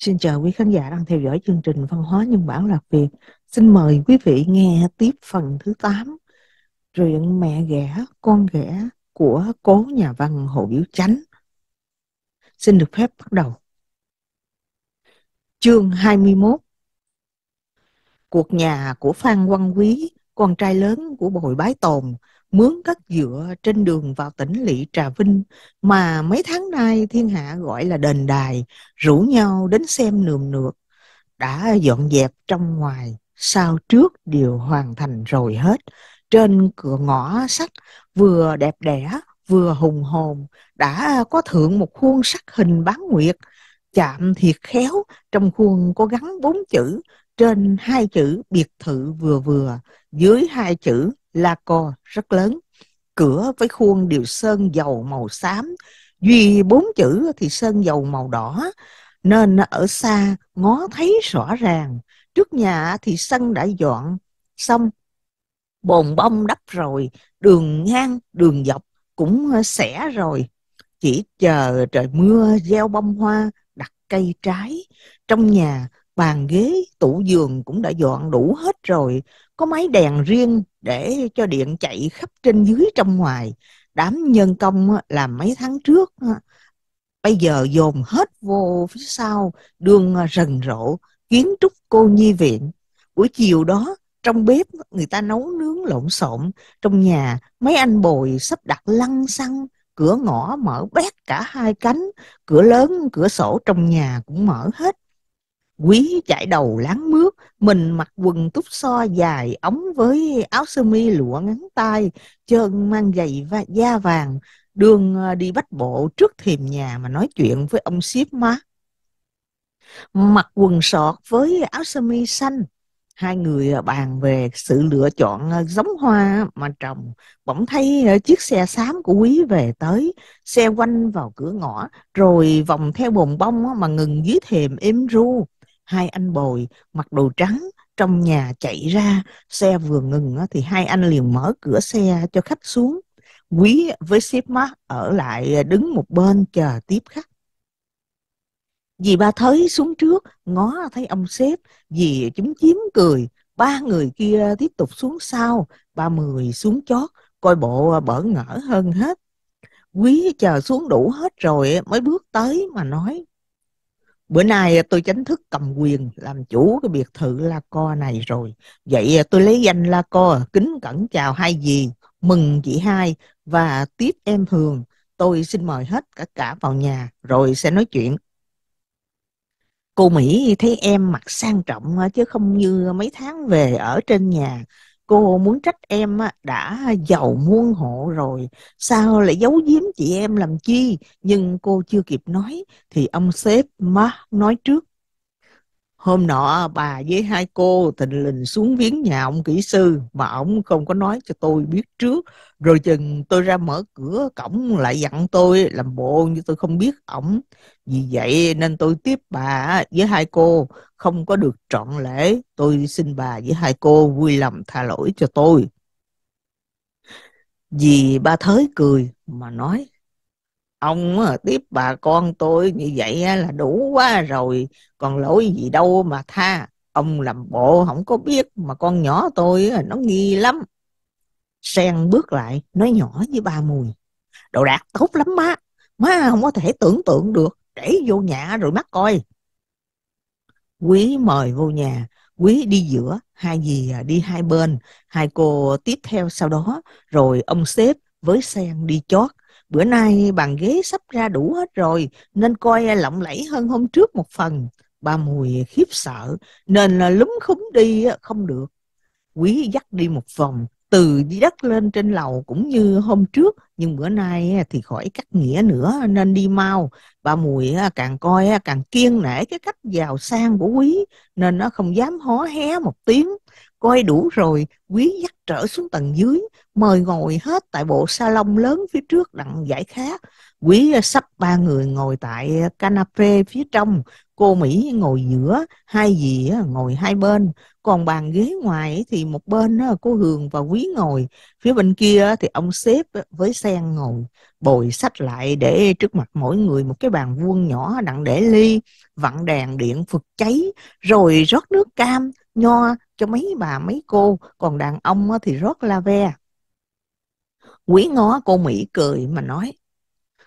Xin chào quý khán giả đang theo dõi chương trình Văn hóa Nhân bản Lạc Việt. Xin mời quý vị nghe tiếp phần thứ 8, truyện Mẹ ghẻ, con ghẻ của cố nhà văn Hồ Biểu Chánh. Xin được phép bắt đầu. Chương 21 Cuộc nhà của Phan Quang Quý, con trai lớn của Bồi Bái Tồn, mướn cất dựa trên đường vào tỉnh lỵ trà vinh mà mấy tháng nay thiên hạ gọi là đền đài rủ nhau đến xem nườm nượp đã dọn dẹp trong ngoài sao trước đều hoàn thành rồi hết trên cửa ngõ sắt vừa đẹp đẽ vừa hùng hồn đã có thượng một khuôn sắc hình bán nguyệt chạm thiệt khéo trong khuôn có gắn bốn chữ trên hai chữ biệt thự vừa vừa dưới hai chữ Laco rất lớn, cửa với khuôn đều sơn dầu màu xám, duy bốn chữ thì sơn dầu màu đỏ, nên ở xa ngó thấy rõ ràng. Trước nhà thì sân đã dọn, xong bồn bông đắp rồi, đường ngang, đường dọc cũng xẻ rồi. Chỉ chờ trời mưa gieo bông hoa, đặt cây trái. Trong nhà bàn ghế tủ giường cũng đã dọn đủ hết rồi có máy đèn riêng để cho điện chạy khắp trên dưới trong ngoài đám nhân công làm mấy tháng trước bây giờ dồn hết vô phía sau đường rần rộ kiến trúc cô nhi viện buổi chiều đó trong bếp người ta nấu nướng lộn xộn trong nhà mấy anh bồi sắp đặt lăng xăng cửa ngõ mở bét cả hai cánh cửa lớn cửa sổ trong nhà cũng mở hết Quý chải đầu láng mướt, mình mặc quần túc so dài ống với áo sơ mi lụa ngắn tay, chân mang giày và da vàng, đường ờ, đi bách bộ trước thềm nhà mà nói chuyện với ông ship má. Mặc quần sọt với áo sơ mi xanh, hai người ờ, bàn về sự lựa chọn ờ, giống hoa mà trồng bỗng thấy chiếc xe xám của quý về tới xe quanh vào cửa ngõ rồi vòng theo bồn bông mà ngừng dưới thềm êm ru hai anh bồi mặc đồ trắng trong nhà chạy ra xe vừa ngừng thì hai anh liền mở cửa xe cho khách xuống quý với sếp má ở lại đứng một bên chờ tiếp khách dì ba thới xuống trước ngó thấy ông sếp dì chúng chiếm cười ba người kia tiếp tục xuống sau ba mười xuống chót coi bộ bỡ ngỡ hơn hết quý chờ xuống đủ hết rồi mới bước tới mà nói bữa nay tôi chính thức cầm quyền làm chủ cái biệt thự la co này rồi vậy tôi lấy danh la co kính cẩn chào hai dì mừng chị hai và tiếp em hường tôi xin mời hết cả cả vào nhà rồi sẽ nói chuyện cô mỹ thấy em mặc sang trọng chứ không như mấy tháng về ở trên nhà cô muốn trách em đã giàu muôn hộ rồi sao lại giấu giếm chị em làm chi nhưng cô chưa kịp nói thì ông sếp má nói trước hôm nọ bà với hai cô tình lình xuống viếng nhà ông kỹ sư mà ông không có nói cho tôi biết trước rồi chừng tôi ra mở cửa cổng lại dặn tôi làm bộ như tôi không biết ổng vì vậy nên tôi tiếp bà với hai cô không có được trọn lễ tôi xin bà với hai cô vui lòng tha lỗi cho tôi vì ba thới cười mà nói ông tiếp bà con tôi như vậy là đủ quá rồi còn lỗi gì đâu mà tha ông làm bộ không có biết mà con nhỏ tôi nó nghi lắm sen bước lại nói nhỏ với ba mùi đồ đạc tốt lắm má má không có thể tưởng tượng được để vô nhà rồi mắt coi quý mời vô nhà quý đi giữa hai gì đi hai bên hai cô tiếp theo sau đó rồi ông xếp với sen đi chót Bữa nay bàn ghế sắp ra đủ hết rồi, nên coi lộng lẫy hơn hôm trước một phần. Bà Mùi khiếp sợ, nên là lúng khúng đi không được. Quý dắt đi một vòng, từ dưới đất lên trên lầu cũng như hôm trước, nhưng bữa nay thì khỏi cắt nghĩa nữa nên đi mau. Bà Mùi càng coi càng kiên nể cái cách giàu sang của quý, nên nó không dám hó hé một tiếng coi đủ rồi quý dắt trở xuống tầng dưới mời ngồi hết tại bộ salon lớn phía trước đặng giải khát quý à, sắp ba người ngồi tại à, canape phía trong cô mỹ ngồi giữa hai dì à, ngồi hai bên còn bàn ghế ngoài thì một bên cô hường và quý ngồi phía bên kia thì ông xếp với sen ngồi bồi sách lại để trước mặt mỗi người một cái bàn vuông nhỏ đặng để ly vặn đèn điện phật cháy rồi rót nước cam nho cho mấy bà mấy cô còn đàn ông thì rất la ve quý ngó cô mỹ cười mà nói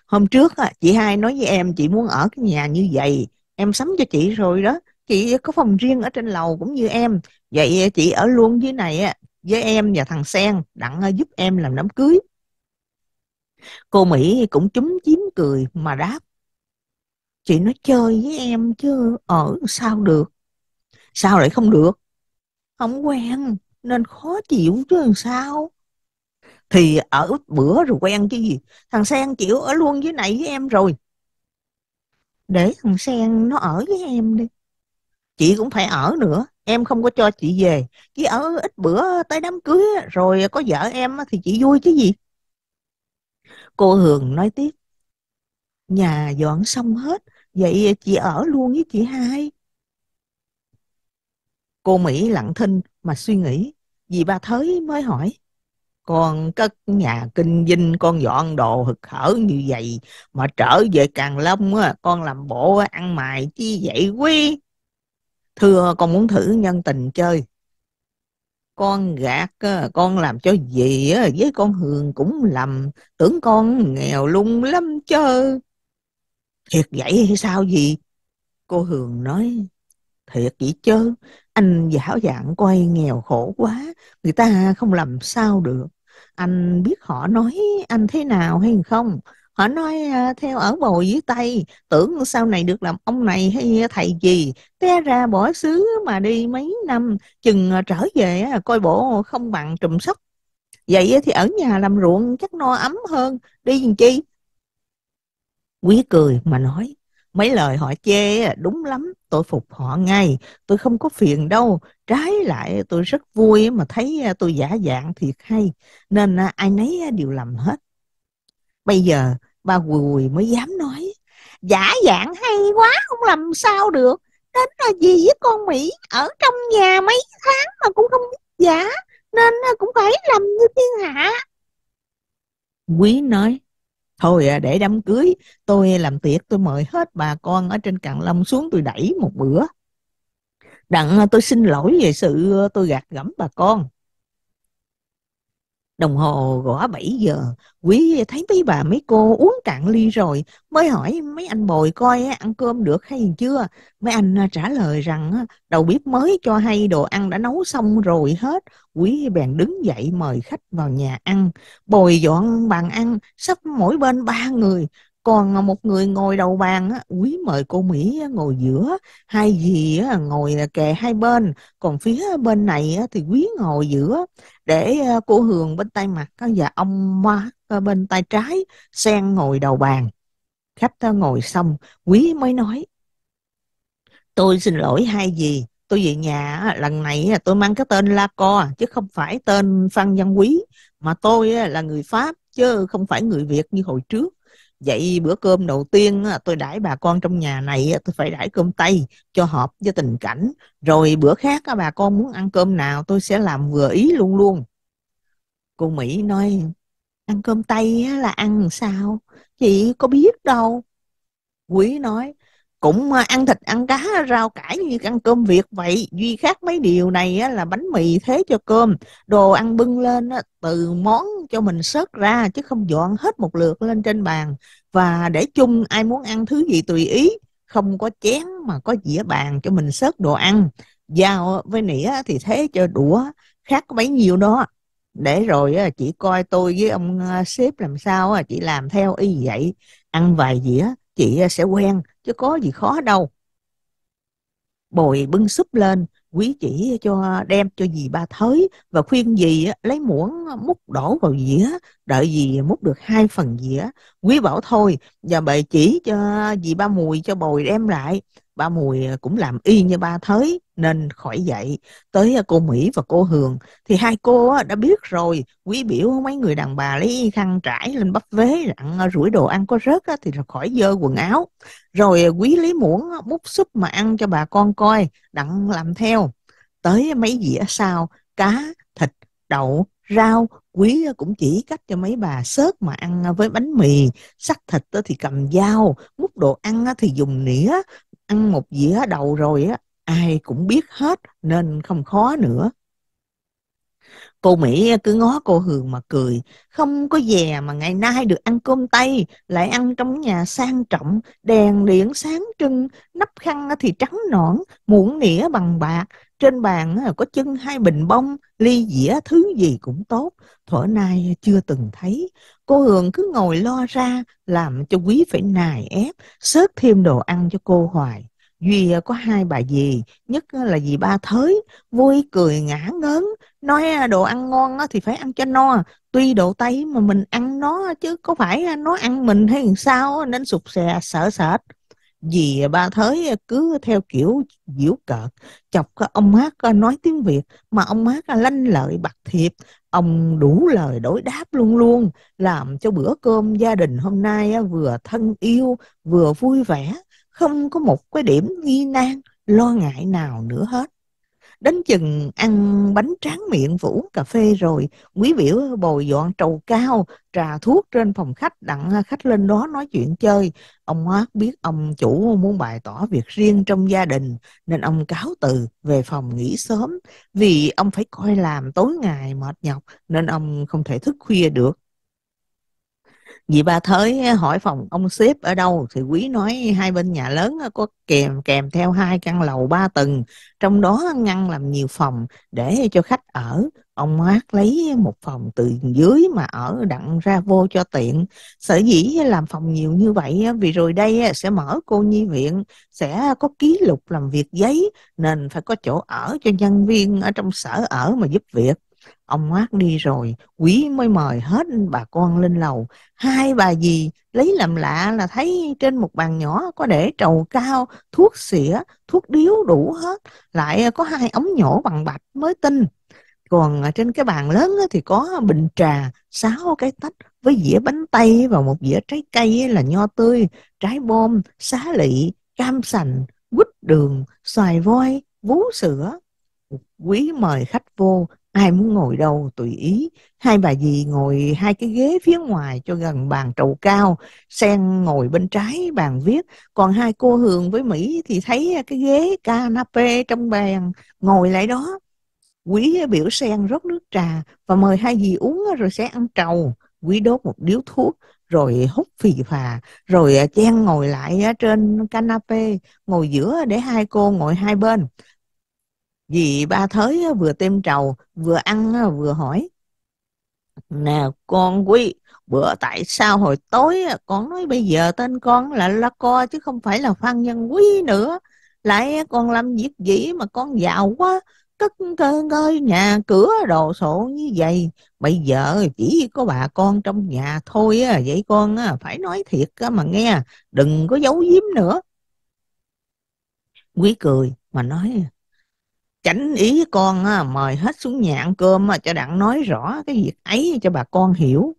hôm trước chị hai nói với em chị muốn ở cái nhà như vậy em sắm cho chị rồi đó chị có phòng riêng ở trên lầu cũng như em vậy chị ở luôn dưới này với em và thằng sen đặng ờ, giúp em làm đám cưới cô mỹ cũng chúm chím cười mà đáp chị nói chơi với em chứ ở sao được sao lại không được không quen nên khó chịu chứ làm sao thì ở bữa rồi quen chứ gì thằng sen chịu ở luôn với này với em rồi để thằng sen nó ở với em đi chị cũng phải ở nữa em không có cho chị về chứ ở ít bữa tới đám cưới rồi có vợ em thì chị vui chứ gì cô hường nói tiếp nhà dọn xong hết vậy chị ở luôn với chị hai Cô Mỹ lặng thinh mà suy nghĩ, vì bà Thới mới hỏi. Con cất nhà kinh dinh, con dọn đồ hực hở như vậy, mà trở về Càng Long con làm bộ ăn mài chi vậy quý. Thưa con muốn thử nhân tình chơi. Con gạt, con làm cho gì với con Hường cũng lầm, tưởng con nghèo lung lắm chơ. Thiệt vậy hay sao gì? Cô Hường nói, thiệt vậy chứ anh giả dạng quay nghèo khổ quá người ta không làm sao được anh biết họ nói anh thế nào hay không họ nói à, theo ở bồi dưới tay tưởng sau này được làm ông này hay thầy gì té ra bỏ xứ mà đi mấy năm chừng à, trở về à, coi bộ không bằng trùm sóc vậy thì ở nhà làm ruộng chắc no ấm hơn đi làm chi quý cười mà nói mấy lời họ chê đúng lắm tôi phục họ ngay tôi không có phiền đâu trái lại tôi rất vui mà thấy à, tôi giả dạng thiệt hay nên à, ai nấy à, đều làm hết bây giờ ba quỳ mới dám nói giả dạng hay quá không làm sao được đến là gì với con mỹ ở trong nhà mấy tháng mà cũng không biết giả nên cũng phải làm như thiên hạ quý nói thôi à, để đám cưới tôi làm tiệc tôi mời hết bà con ở trên cạn long xuống tôi đẩy một bữa đặng à, tôi xin lỗi về sự à, tôi gạt gẫm bà con Đồng hồ gõ 7 giờ, Quý thấy mấy bà mấy cô uống cạn ly rồi, mới hỏi mấy anh bồi coi ăn cơm được hay chưa. Mấy anh à, trả lời rằng đầu bếp mới cho hay đồ ăn đã nấu xong rồi hết. Quý bèn đứng dậy mời khách vào nhà ăn, bồi dọn bàn ăn, sắp mỗi bên ba người còn một người ngồi đầu bàn á, quý mời cô Mỹ ngồi giữa hai dì á, ngồi kề hai bên còn phía bên này á, thì quý ngồi giữa để ờ, cô Hường bên tay mặt và ông Mark bên tay trái sen ngồi đầu bàn khách ngồi xong quý mới nói tôi xin lỗi hai dì tôi về nhà lần này tôi mang cái tên La Co chứ không phải tên Phan Văn Quý mà tôi là người Pháp chứ không phải người Việt như hồi trước vậy bữa cơm đầu tiên tôi đãi bà con trong nhà này tôi phải đãi cơm tây cho hợp với tình cảnh rồi bữa khác các bà con muốn ăn cơm nào tôi sẽ làm vừa ý luôn luôn cô mỹ nói ăn cơm tây là ăn sao chị có biết đâu quý nói cũng ờ, ăn thịt ăn cá rau cải như ăn cơm việt vậy duy khác mấy điều này là bánh mì thế cho cơm đồ ăn bưng lên từ món cho mình sớt ra chứ không dọn hết một lượt lên trên bàn và để chung ai muốn ăn thứ gì tùy ý không có chén mà có dĩa bàn cho mình sớt đồ ăn dao với nĩa thì thế cho đũa khác có bấy nhiêu đó để rồi chị coi tôi với ông ờ, sếp làm sao chị làm theo y vậy ăn vài dĩa chị à, sẽ quen chứ có gì khó đâu bồi bưng súp lên quý chỉ cho à, đem cho dì ba thới và khuyên dì à, lấy muỗng múc đổ vào dĩa đợi dì múc được hai phần dĩa quý bảo thôi và bệ chỉ cho dì ba mùi cho bồi đem lại ba mùi à, cũng làm y như ba thới nên khỏi dậy tới à, cô mỹ và cô hường thì hai cô đã biết rồi quý biểu mấy người đàn bà lấy khăn trải lên bắp vế rặn à, rủi đồ ăn có rớt thì là khỏi dơ quần áo rồi quý lấy muỗng múc súp mà ăn cho bà con coi đặng làm theo tới mấy dĩa sau cá thịt đậu rau quý cũng chỉ cách cho mấy bà xớt mà ăn với bánh mì sắc thịt thì cầm dao múc đồ ăn thì dùng nĩa ăn một dĩa đầu rồi á ai cũng biết hết nên không khó nữa cô mỹ cứ ngó cô hường mà cười không có dè mà ngày nay được ăn cơm tây lại ăn trong nhà sang trọng đèn điện sáng trưng nắp khăn thì trắng nõn muỗng nĩa bằng bạc trên bàn có chân hai bình bông ly dĩa thứ gì cũng tốt thuở nay chưa từng thấy cô hường cứ ngồi lo ra làm cho quý phải nài ép xớt thêm đồ ăn cho cô hoài duy à, có hai bà dì nhất à, là dì ba thới vui cười ngã ngớn nói à, đồ ăn ngon thì phải ăn cho no tuy đồ tây mà mình ăn nó chứ có phải nó ăn mình hay sao nên sụt xè sợ sệt gì ba thới cứ theo kiểu diễu cợt chọc ông hát nói tiếng việt mà ông hát lanh lợi bạc thiệp ông đủ lời đối đáp luôn luôn làm cho bữa cơm gia đình hôm nay vừa thân yêu vừa vui vẻ không có một cái điểm nghi nan lo ngại nào nữa hết đến chừng ăn bánh tráng miệng và uống cà phê rồi quý biểu bồi dọn trầu cao trà thuốc trên phòng khách đặng khách lên đó nói chuyện chơi ông hoác biết ông chủ muốn bày tỏ việc riêng trong gia đình nên ông cáo từ về phòng nghỉ sớm vì ông phải coi làm tối ngày mệt nhọc nên ông không thể thức khuya được vì ba thới hỏi phòng ông xếp ở đâu thì quý nói hai bên nhà lớn có kèm kèm theo hai căn lầu ba tầng trong đó ngăn làm nhiều phòng để cho khách ở ông mát lấy một phòng từ dưới mà ở đặng ra vô cho tiện sở dĩ làm phòng nhiều như vậy vì rồi đây sẽ mở cô nhi viện sẽ có ký lục làm việc giấy nên phải có chỗ ở cho nhân viên ở trong sở ở mà giúp việc ông ngoác đi rồi quý mới mời hết bà con lên lầu hai bà dì lấy làm lạ là thấy trên một bàn nhỏ có để trầu cao thuốc xỉa thuốc điếu đủ hết lại có hai ống nhổ bằng bạch mới tin còn trên cái bàn lớn thì có bình trà sáu cái tách với dĩa bánh tay và một dĩa trái cây là nho tươi trái bom xá lị cam sành quýt đường xoài voi vú sữa quý mời khách vô ai muốn ngồi đâu tùy ý hai bà dì ngồi hai cái ghế phía ngoài cho gần bàn trầu cao sen ngồi bên trái bàn viết còn hai cô hường với mỹ thì thấy cái ghế canape trong bàn ngồi lại đó quý biểu sen rót nước trà và mời hai dì uống rồi sẽ ăn trầu quý đốt một điếu thuốc rồi hút phì phà rồi chen ngồi lại trên canape ngồi giữa để hai cô ngồi hai bên Dì ba thới vừa têm trầu, vừa ăn vừa hỏi. nè con quý, bữa tại sao hồi tối con nói bây giờ tên con là La Co chứ không phải là Phan Nhân Quý nữa. Lại con làm việc gì mà con giàu quá, cất cơ ngơi nhà cửa đồ sộ như vậy. Bây giờ chỉ có bà con trong nhà thôi vậy con phải nói thiệt mà nghe, đừng có giấu giếm nữa. Quý cười mà nói chánh ý con á, mời hết xuống nhà ăn cơm á, cho đặng nói rõ cái việc ấy cho bà con hiểu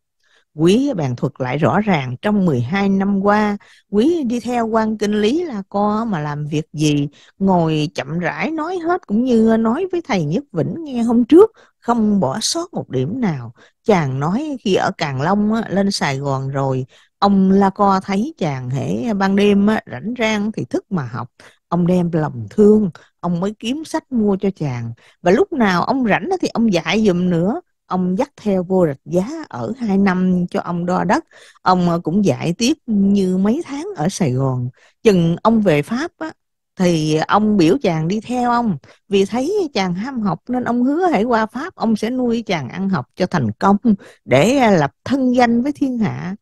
quý bàn thuật lại rõ ràng trong 12 năm qua quý đi theo quan kinh lý là co mà làm việc gì ngồi chậm rãi nói hết cũng như nói với thầy nhất vĩnh nghe hôm trước không bỏ sót một điểm nào chàng nói khi ở càng long á, lên sài gòn rồi ông la co thấy chàng hễ ban đêm á, rảnh rang thì thức mà học ông đem lòng thương ông mới kiếm sách mua cho chàng và lúc nào ông rảnh thì ông dạy dùm nữa ông dắt theo vô rạch giá ở hai năm cho ông đo đất ông ờ, cũng dạy tiếp như mấy tháng ở sài gòn chừng ông về pháp á, thì ông biểu chàng đi theo ông vì thấy chàng ham học nên ông hứa hãy qua pháp ông sẽ nuôi chàng ăn học cho thành công để lập thân danh với thiên hạ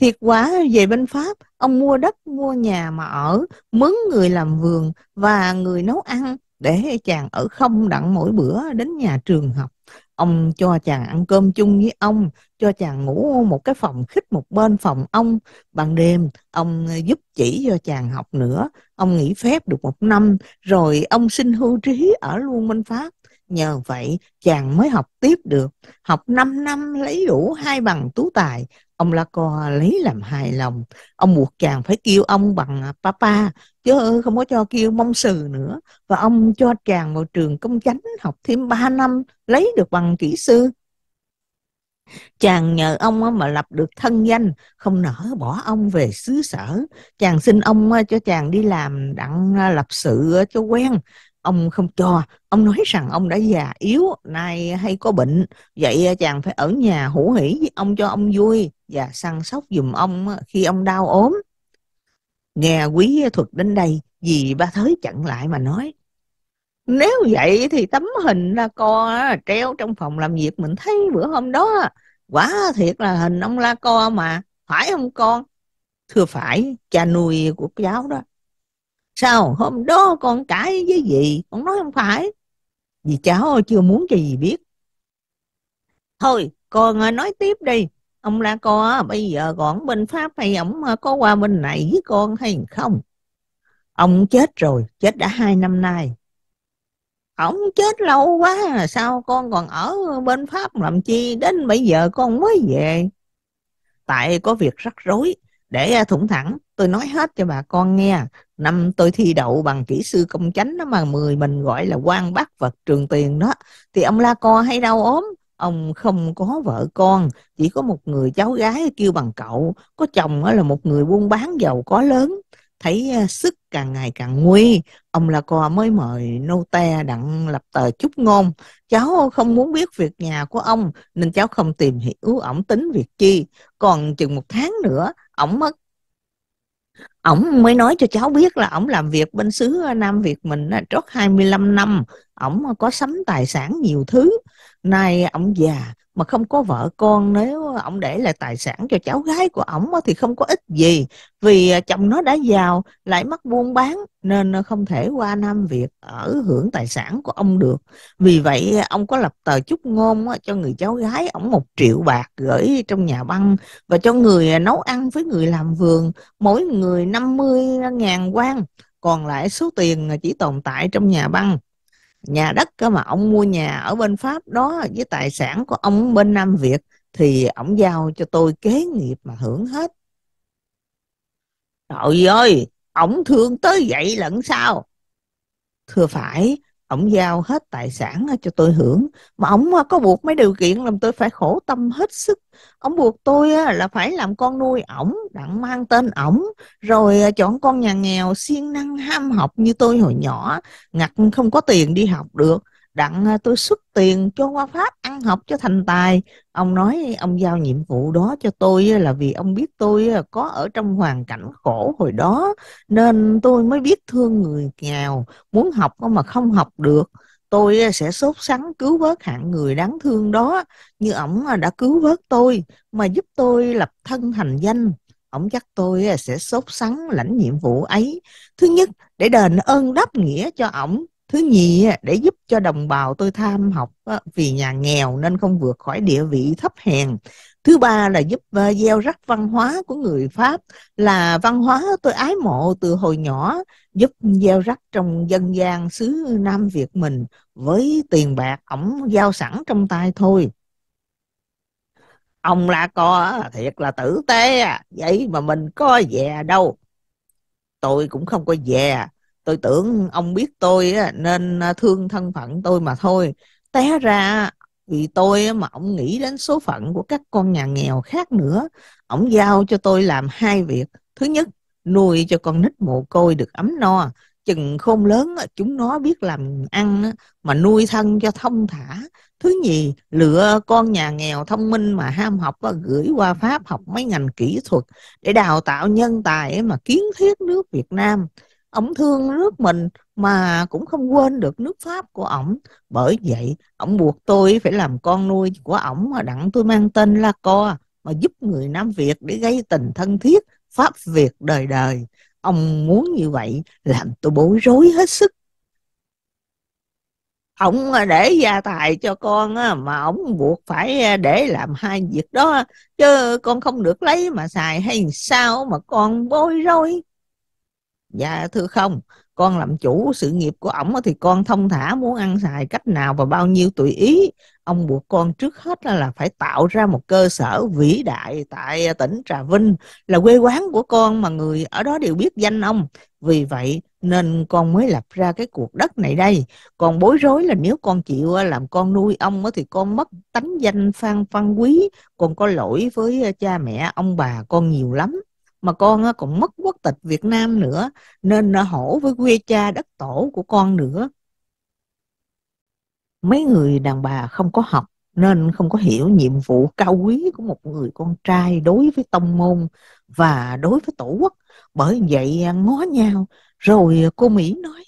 thiệt quá về bên Pháp, ông mua đất, mua nhà mà ở, mướn người làm vườn và người nấu ăn để chàng ở không đặng mỗi bữa đến nhà trường học. Ông cho chàng ăn cơm chung với ông, cho chàng ngủ một cái phòng khích một bên phòng ông. bằng đêm, ông giúp chỉ cho chàng học nữa. Ông nghỉ phép được một năm, rồi ông xin hưu trí ở luôn bên Pháp. Nhờ vậy chàng mới học tiếp được Học 5 năm lấy đủ hai bằng tú tài Ông La Laco lấy làm hài lòng Ông buộc chàng phải kêu ông bằng papa Chứ không có cho kêu mong sừ nữa Và ông cho chàng vào trường công chánh Học thêm 3 năm lấy được bằng kỹ sư Chàng nhờ ông mà lập được thân danh, không nỡ bỏ ông về xứ sở. Chàng xin ông cho chàng đi làm đặng lập sự cho quen ông không cho ông nói rằng ông đã già yếu nay hay có bệnh vậy chàng phải ở nhà hủ hỉ với ông cho ông vui và săn sóc giùm ông khi ông đau ốm nghe quý thuật đến đây vì ba thới chặn lại mà nói nếu vậy thì tấm hình la co treo trong phòng làm việc mình thấy bữa hôm đó quả thiệt là hình ông la co mà phải không con thưa phải cha nuôi của cháu đó sao hôm đó con cãi với gì con nói không phải vì cháu chưa muốn cho gì biết thôi con à, nói tiếp đi ông là con à, bây giờ còn bên pháp hay ông à, có qua bên này với con hay không ông chết rồi chết đã hai năm nay ông chết lâu quá sao con còn ở bên pháp làm chi đến bây giờ con mới về tại có việc rắc rối để thủng thẳng tôi nói hết cho bà con nghe năm tôi thi đậu bằng kỹ sư công chánh đó mà mười mình gọi là quan bác vật trường tiền đó thì ông la co hay đau ốm ông không có vợ con chỉ có một người cháu gái kêu bằng cậu có chồng là một người buôn bán giàu có lớn thấy à, sức càng ngày càng nguy ông La co mới mời nô te đặng lập tờ chúc ngôn cháu không muốn biết việc nhà của ông nên cháu không tìm hiểu ổng tính việc chi còn chừng một tháng nữa ổng mất ổng mới nói cho cháu biết là ổng làm việc bên xứ ờ, Nam Việt mình trót 25 năm ổng có sắm tài sản nhiều thứ nay ông già mà không có vợ con nếu ông để lại tài sản cho cháu gái của ổng thì không có ích gì vì à, chồng nó đã giàu lại mắc buôn bán nên à, không thể qua Nam Việt ở hưởng tài sản của ông được vì vậy à, ông có lập tờ chúc ngôn cho người cháu gái ổng một triệu bạc gửi trong nhà băng và cho người nấu ăn với người làm vườn mỗi người 50 ngàn quan còn lại số tiền chỉ tồn tại trong nhà băng nhà đất cơ mà ông mua nhà ở bên pháp đó với tài sản của ông bên nam việt thì ông giao cho tôi kế nghiệp mà hưởng hết trời ơi ông thương tới vậy lẫn sao thưa phải ổng giao hết tài sản ờ, cho tôi hưởng mà ổng ờ, có buộc mấy điều kiện làm tôi phải khổ tâm hết sức ổng buộc tôi ờ, là phải làm con nuôi ổng đặng mang tên ổng rồi chọn con nhà nghèo siêng năng ham học như tôi hồi nhỏ ngặt không có tiền đi học được đặng à, tôi xuất tiền cho qua Pháp ăn học cho thành tài. Ông nói ông giao nhiệm vụ đó cho tôi là vì ông biết tôi có ở trong hoàn cảnh khổ hồi đó, nên tôi mới biết thương người nghèo, muốn học mà không học được. Tôi sẽ sốt sắng cứu vớt hạng người đáng thương đó, như ổng à, đã cứu vớt tôi, mà giúp tôi lập thân thành danh ông chắc tôi sẽ sốt sắng lãnh nhiệm vụ ấy. Thứ nhất, để đền ơn đáp nghĩa cho ổng thứ nhì để giúp cho đồng bào tôi tham học vì nhà nghèo nên không vượt khỏi địa vị thấp hèn thứ ba là giúp ờ, gieo rắc văn hóa của người pháp là văn hóa tôi ái mộ từ hồi nhỏ giúp gieo rắc trong dân gian xứ nam việt mình với tiền bạc ổng giao sẵn trong tay thôi ông la co thiệt là tử tế à, vậy mà mình có về đâu tôi cũng không có về tôi tưởng ông biết tôi nên à, thương thân phận tôi mà thôi té ra vì tôi mà ông nghĩ đến số phận của các con nhà nghèo khác nữa ông giao cho tôi làm hai việc thứ nhất nuôi cho con nít mồ côi được ấm no chừng khôn lớn chúng nó biết làm ăn mà nuôi thân cho thông thả thứ nhì lựa con nhà nghèo thông minh mà ham học và gửi qua pháp học mấy ngành kỹ thuật để đào tạo nhân tài mà kiến thiết nước việt nam ổng thương nước mình mà cũng không quên được nước pháp của ổng bởi vậy ổng buộc tôi phải làm con nuôi của ổng mà đặng tôi mang tên la co mà giúp người nam việt để gây tình thân thiết pháp việt đời đời ông muốn như vậy làm tôi bối rối hết sức ổng để gia tài cho con mà ổng buộc phải à, để làm hai việc đó chứ con không được lấy mà xài hay sao mà con bối rối dạ thưa không con làm chủ sự nghiệp của ổng thì con thông thả muốn ăn xài cách nào và bao nhiêu tùy ý ông buộc con trước hết là, phải tạo ra một cơ sở vĩ đại tại tỉnh trà vinh là quê quán của con mà người ở đó đều biết danh ông vì vậy nên con mới lập ra cái cuộc đất này đây còn bối rối là nếu con chịu làm con nuôi ông thì con mất tánh danh phan văn quý còn có lỗi với cha mẹ ông bà con nhiều lắm mà con còn mất quốc tịch Việt Nam nữa nên hổ với quê cha đất tổ của con nữa mấy người đàn bà không có học nên không có hiểu nhiệm vụ cao quý của một người con trai đối với tông môn và đối với tổ quốc bởi vậy à, ngó nhau rồi cô Mỹ nói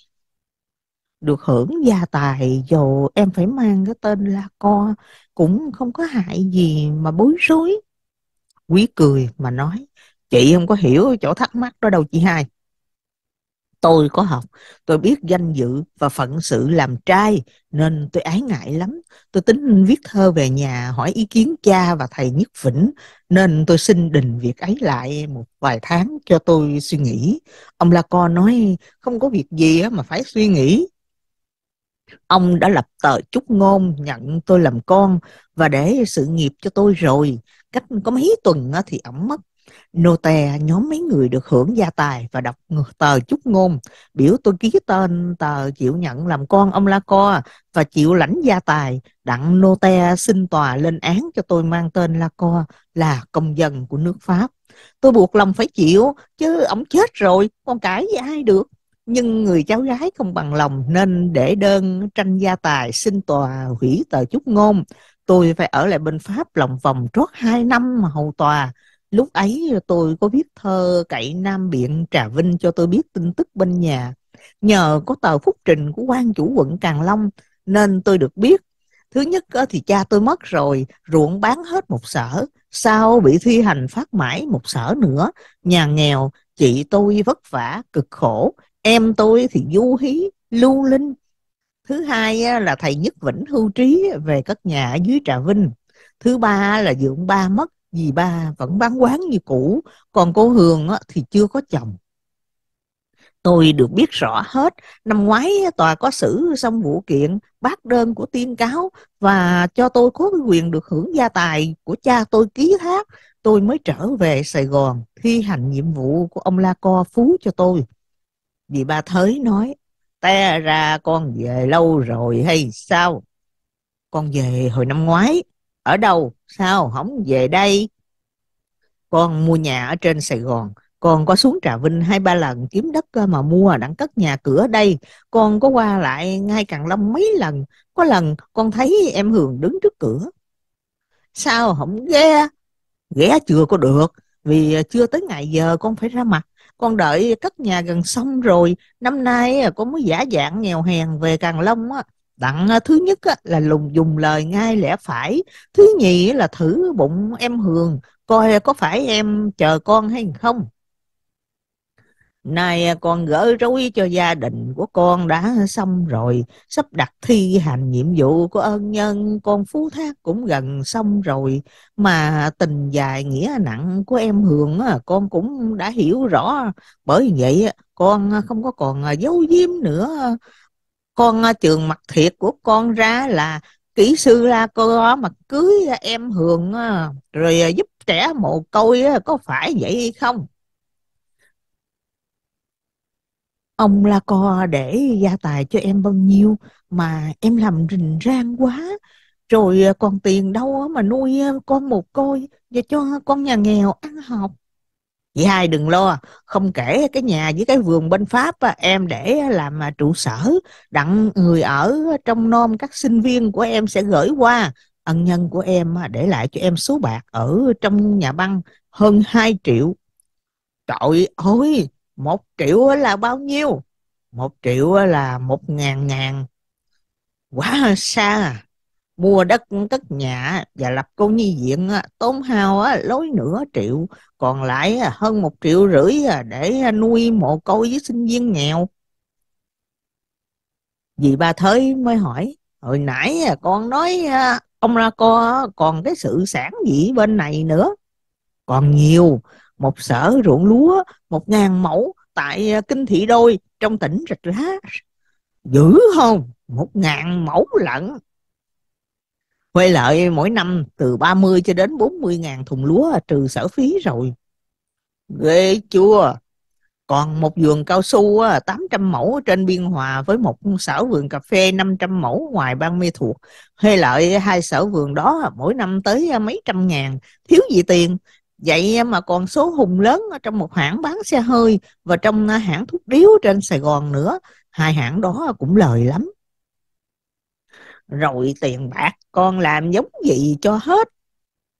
được hưởng gia tài dù em phải mang cái tên La Co cũng không có hại gì mà bối rối. Quý cười mà nói chị không có hiểu chỗ thắc mắc đó đâu chị hai tôi có học tôi biết danh dự và phận sự làm trai nên tôi ái ngại lắm tôi tính viết thơ về nhà hỏi ý kiến cha và thầy nhất vĩnh nên tôi xin đình việc ấy lại một vài tháng cho tôi suy nghĩ ông la co nói không có việc gì mà phải suy nghĩ ông đã lập tờ chúc ngôn nhận tôi làm con và để sự nghiệp cho tôi rồi cách có mấy tuần thì ổng mất Nô tè nhóm mấy người được hưởng gia tài và đọc tờ chúc ngôn, biểu tôi ký tên tờ chịu nhận làm con ông La Co và chịu lãnh gia tài, đặng nô tè xin tòa lên án cho tôi mang tên La Co là công dân của nước Pháp. Tôi buộc lòng phải chịu, chứ ông chết rồi, con cãi với ai được. Nhưng người cháu gái không bằng lòng nên để đơn tranh gia tài xin tòa hủy tờ chúc ngôn. Tôi phải ở lại bên Pháp lòng vòng trót hai năm mà hầu tòa lúc ấy tôi có viết thơ cậy Nam Biện Trà Vinh cho tôi biết tin tức bên nhà. Nhờ có tờ phúc trình của quan chủ quận Càng Long nên tôi được biết. Thứ nhất ờ, thì cha tôi mất rồi, ruộng bán hết một sở, sau bị thi hành phát mãi một sở nữa, nhà nghèo, chị tôi vất vả, cực khổ, em tôi thì du hí, lưu linh. Thứ hai ờ, là thầy Nhất Vĩnh hưu trí về cất nhà ở dưới Trà Vinh. Thứ ba là dưỡng ba mất, dì ba vẫn bán quán như cũ, còn cô Hường thì chưa có chồng. Tôi được biết rõ hết, năm ngoái tòa có xử xong vụ kiện bác đơn của tiên cáo và cho tôi có quyền được hưởng gia tài của cha tôi ký thác, tôi mới trở về Sài Gòn thi hành nhiệm vụ của ông La Co phú cho tôi. Dì ba Thới nói, te ra con về lâu rồi hay sao? Con về hồi năm ngoái, ở đâu? sao không về đây con mua nhà ở trên Sài Gòn con có xuống Trà Vinh hai ba lần kiếm đất mà mua đặng cất nhà cửa đây con có qua lại ngay Càng Long mấy lần có lần con thấy em Hường đứng trước cửa sao không ghé ghé chưa có được vì chưa tới ngày giờ con phải ra mặt con đợi cất nhà gần xong rồi năm nay con mới giả dạng nghèo hèn về Càng Long á đặng à, thứ nhất là lùng dùng lời ngay lẽ phải thứ nhì là thử bụng em hường coi có phải em chờ con hay không nay à, con gỡ rối cho gia đình của con đã xong rồi sắp đặt thi hành nhiệm vụ của ân nhân con phú thác cũng gần xong rồi mà tình dài nghĩa nặng của em hường con cũng đã hiểu rõ bởi vậy con không có còn à, giấu giếm nữa con ờ, trường mặt thiệt của con ra là kỹ sư la cô mà cưới ờ, em hường ờ, rồi giúp trẻ mồ côi có phải vậy hay không ông la co để gia tài cho em bao nhiêu mà em làm rình rang quá rồi còn tiền đâu mà nuôi con một côi và cho con nhà nghèo ăn học chị hai đừng lo không kể cái nhà với cái vườn bên pháp em để làm à, trụ sở đặng người ở trong nom các sinh viên của em sẽ gửi qua ân nhân của em à, để lại cho em số bạc ở trong nhà băng hơn 2 triệu trời ơi một triệu là bao nhiêu một triệu là một ngàn ngàn quá xa mua đất tất nhà và lập cô nhi viện à, tốn hao à, lối nửa triệu còn lại à, hơn một triệu rưỡi để nuôi mồ côi với sinh viên nghèo vì ba thới mới hỏi hồi nãy con nói ông ra co còn cái sự sản gì bên này nữa còn nhiều một sở ruộng lúa một ngàn mẫu tại kinh thị đôi trong tỉnh rạch lá dữ không một ngàn mẫu lận Huê lợi mỗi năm từ 30 cho đến 40 ngàn thùng lúa trừ sở phí rồi. Ghê chưa? Còn một vườn cao su 800 mẫu trên Biên Hòa với một sở vườn cà phê 500 mẫu ngoài ban mê thuộc. Huê lợi hai sở vườn đó mỗi năm tới mấy trăm ngàn, thiếu gì tiền. Vậy mà còn số hùng lớn ở trong một hãng bán xe hơi và trong hãng thuốc điếu trên Sài Gòn nữa, hai hãng đó cũng lời lắm rồi tiền bạc con làm giống gì cho hết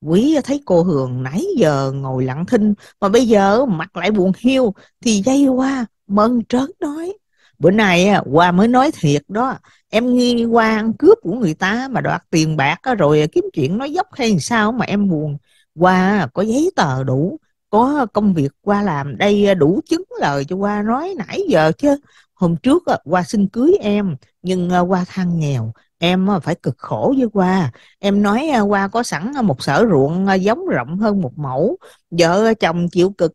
quý thấy cô hường nãy giờ ngồi lặng thinh mà bây giờ mặt lại buồn hiu thì dây qua mơn trớn nói bữa nay qua mới nói thiệt đó em nghi qua ăn cướp của người ta mà đoạt tiền bạc rồi kiếm chuyện nói dốc hay sao mà em buồn qua có giấy tờ đủ có công việc qua làm đây đủ chứng lời cho qua nói nãy giờ chứ hôm trước qua xin cưới em nhưng à, qua than nghèo em phải cực khổ với qua em nói qua à, có sẵn à, một sở ruộng à, giống rộng hơn một mẫu vợ chồng chịu cực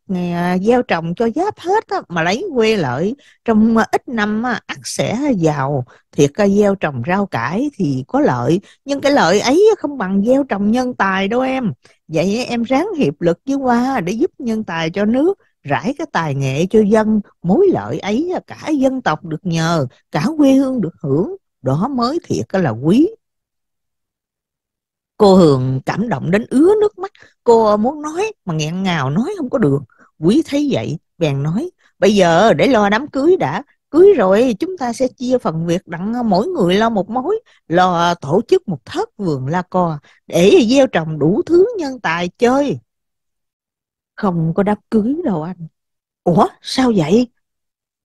gieo trồng cho giáp hết mà lấy quê lợi trong ít năm ắt sẽ giàu thiệt gieo trồng rau cải thì có lợi nhưng cái lợi ấy không bằng gieo trồng nhân tài đâu em vậy em ráng hiệp lực với qua để giúp nhân tài cho nước rải cái tài nghệ cho dân mối lợi ấy cả dân tộc được nhờ cả quê hương được hưởng đó mới thiệt là quý cô hường cảm động đến ứa nước mắt cô muốn nói mà nghẹn ngào nói không có được quý thấy vậy bèn nói bây giờ để lo đám cưới đã cưới rồi chúng ta sẽ chia phần việc đặng à, mỗi người lo một mối lo tổ chức một thất vườn la cò để gieo trồng đủ thứ nhân tài chơi không có đám cưới đâu anh ủa sao vậy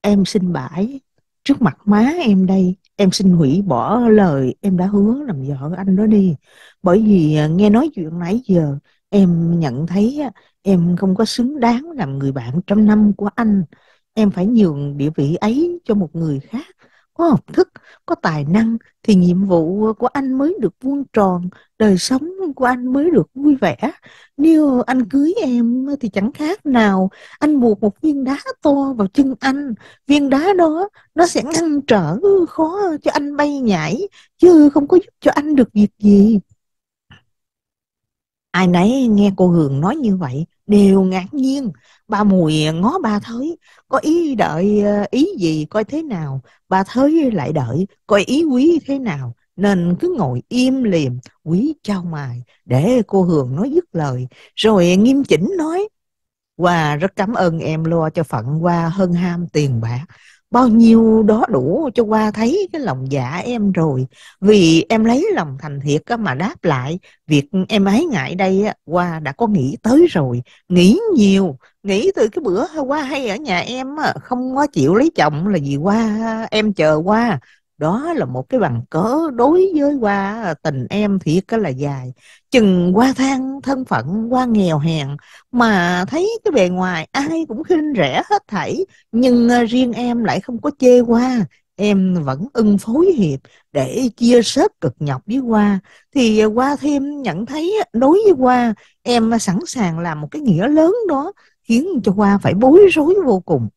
em xin bãi trước mặt má em đây em xin hủy bỏ lời em đã hứa làm vợ anh đó đi bởi vì à, nghe nói chuyện nãy giờ em nhận thấy em không có xứng đáng làm người bạn trăm năm của anh em phải nhường địa vị ấy cho một người khác có học thức có tài năng thì nhiệm vụ của anh mới được vuông tròn đời sống của anh mới được vui vẻ nếu anh cưới em thì chẳng khác nào anh buộc một viên đá to vào chân anh viên đá đó nó sẽ ngăn trở khó cho anh bay nhảy chứ không có giúp cho anh được việc gì ai nấy nghe cô hường nói như vậy đều ngạc nhiên bà mùi ngó bà thới có ý đợi ờ, ý gì coi thế nào bà thới lại đợi coi ý quý thế nào nên cứ ngồi im liềm quý trao mài để cô hường nói dứt lời rồi nghiêm chỉnh nói Hoa rất cảm ơn em lo cho phận qua hơn ham tiền bạc bao nhiêu đó đủ cho qua thấy cái lòng dạ em rồi vì em lấy lòng thành thiệt mà đáp lại việc em ấy ngại đây qua đã có nghĩ tới rồi nghĩ nhiều nghĩ từ cái bữa qua hay ở nhà em không có chịu lấy chồng là vì qua em chờ qua đó là một cái bằng cớ đối với qua tình em thiệt cái là dài chừng qua than thân phận qua nghèo hèn mà thấy cái bề ngoài ai cũng khinh rẻ hết thảy nhưng ờ, riêng em lại không có chê qua em vẫn ưng phối hiệp để chia sớt cực nhọc với qua thì ờ, qua thêm nhận thấy đối với qua em sẵn sàng làm một cái nghĩa lớn đó khiến cho qua phải bối rối vô cùng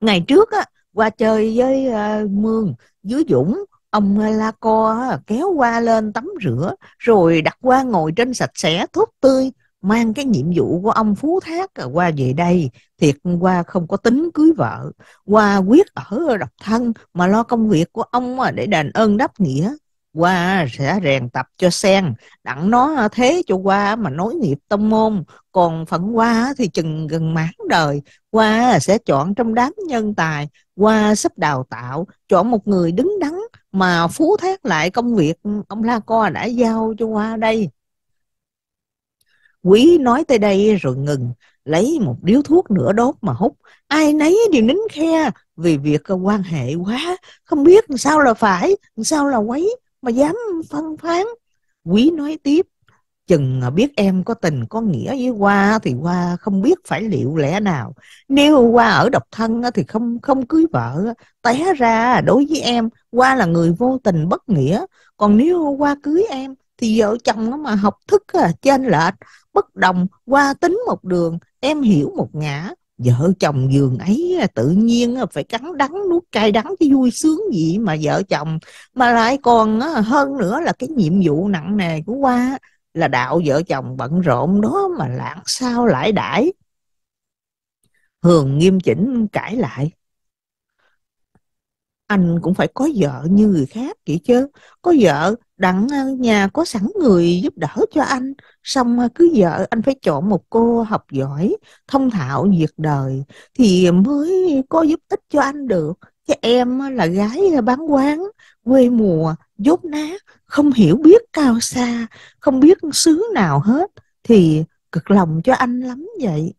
ngày trước á qua chơi với uh, mương dưới dũng ông ờ, la co kéo qua lên tắm rửa rồi đặt qua ngồi trên sạch sẽ thuốc tươi mang cái nhiệm vụ của ông phú thác ờ, qua về đây thiệt qua không có tính cưới vợ qua quyết ở độc thân mà lo công việc của ông để đền ơn đáp nghĩa qua sẽ rèn tập cho sen đặng nó thế cho qua mà nối nghiệp tâm môn còn phận qua thì chừng gần mãn đời qua sẽ chọn trong đám nhân tài qua sắp đào tạo chọn một người đứng đắn mà phú thác lại công việc ông la co đã giao cho qua đây quý nói tới đây rồi ngừng lấy một điếu thuốc nữa đốt mà hút ai nấy đều nín khe vì việc quan hệ quá không biết sao là phải sao là quấy mà dám phân phán quý nói tiếp chừng biết em có tình có nghĩa với qua thì qua không biết phải liệu lẽ nào nếu qua ở độc thân thì không không cưới vợ té ra đối với em qua là người vô tình bất nghĩa còn nếu qua cưới em thì vợ chồng nó mà học thức trên lệch bất đồng qua tính một đường em hiểu một ngã vợ chồng giường ấy tự nhiên phải cắn đắng nuốt cay đắng chứ vui sướng gì mà vợ chồng mà lại còn hơn nữa là cái nhiệm vụ nặng nề của qua là đạo vợ chồng bận rộn đó mà lãng sao lại đãi hường nghiêm chỉnh cãi lại anh cũng phải có vợ như người khác vậy chứ có vợ đặng à, nhà có sẵn người giúp đỡ cho anh xong à, cứ vợ anh phải chọn một cô học giỏi thông thạo việc đời thì mới có giúp ích cho anh được chứ em à, là gái à, bán quán quê mùa dốt nát không hiểu biết cao xa không biết xứ nào hết thì cực lòng cho anh lắm vậy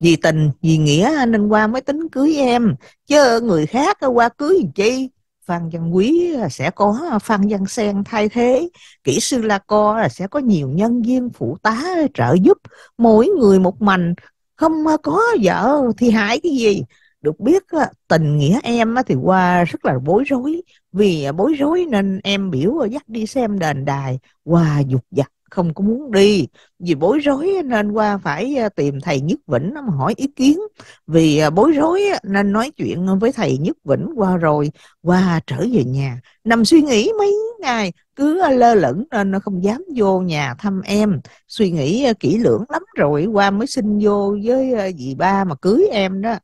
vì tình vì nghĩa nên qua mới tính cưới em chứ người khác qua cưới gì Phan Văn Quý sẽ có à, Phan Văn Sen thay thế, kỹ sư La Co sẽ có nhiều nhân viên phụ tá trợ giúp, mỗi người một mành không à, có vợ thì hại cái gì. Được biết à, tình nghĩa em thì qua rất là bối rối, vì bối rối nên em biểu dắt đi xem đền đài, qua dục dặt không có muốn đi vì bối rối nên qua phải à, tìm thầy Nhất Vĩnh mà hỏi ý kiến vì à, bối rối nên nói chuyện với thầy Nhất Vĩnh qua rồi qua trở về nhà nằm suy nghĩ mấy ngày cứ à, lơ lửng nên nó không dám vô nhà thăm em suy nghĩ kỹ lưỡng lắm rồi qua mới xin vô với dì ba mà cưới em đó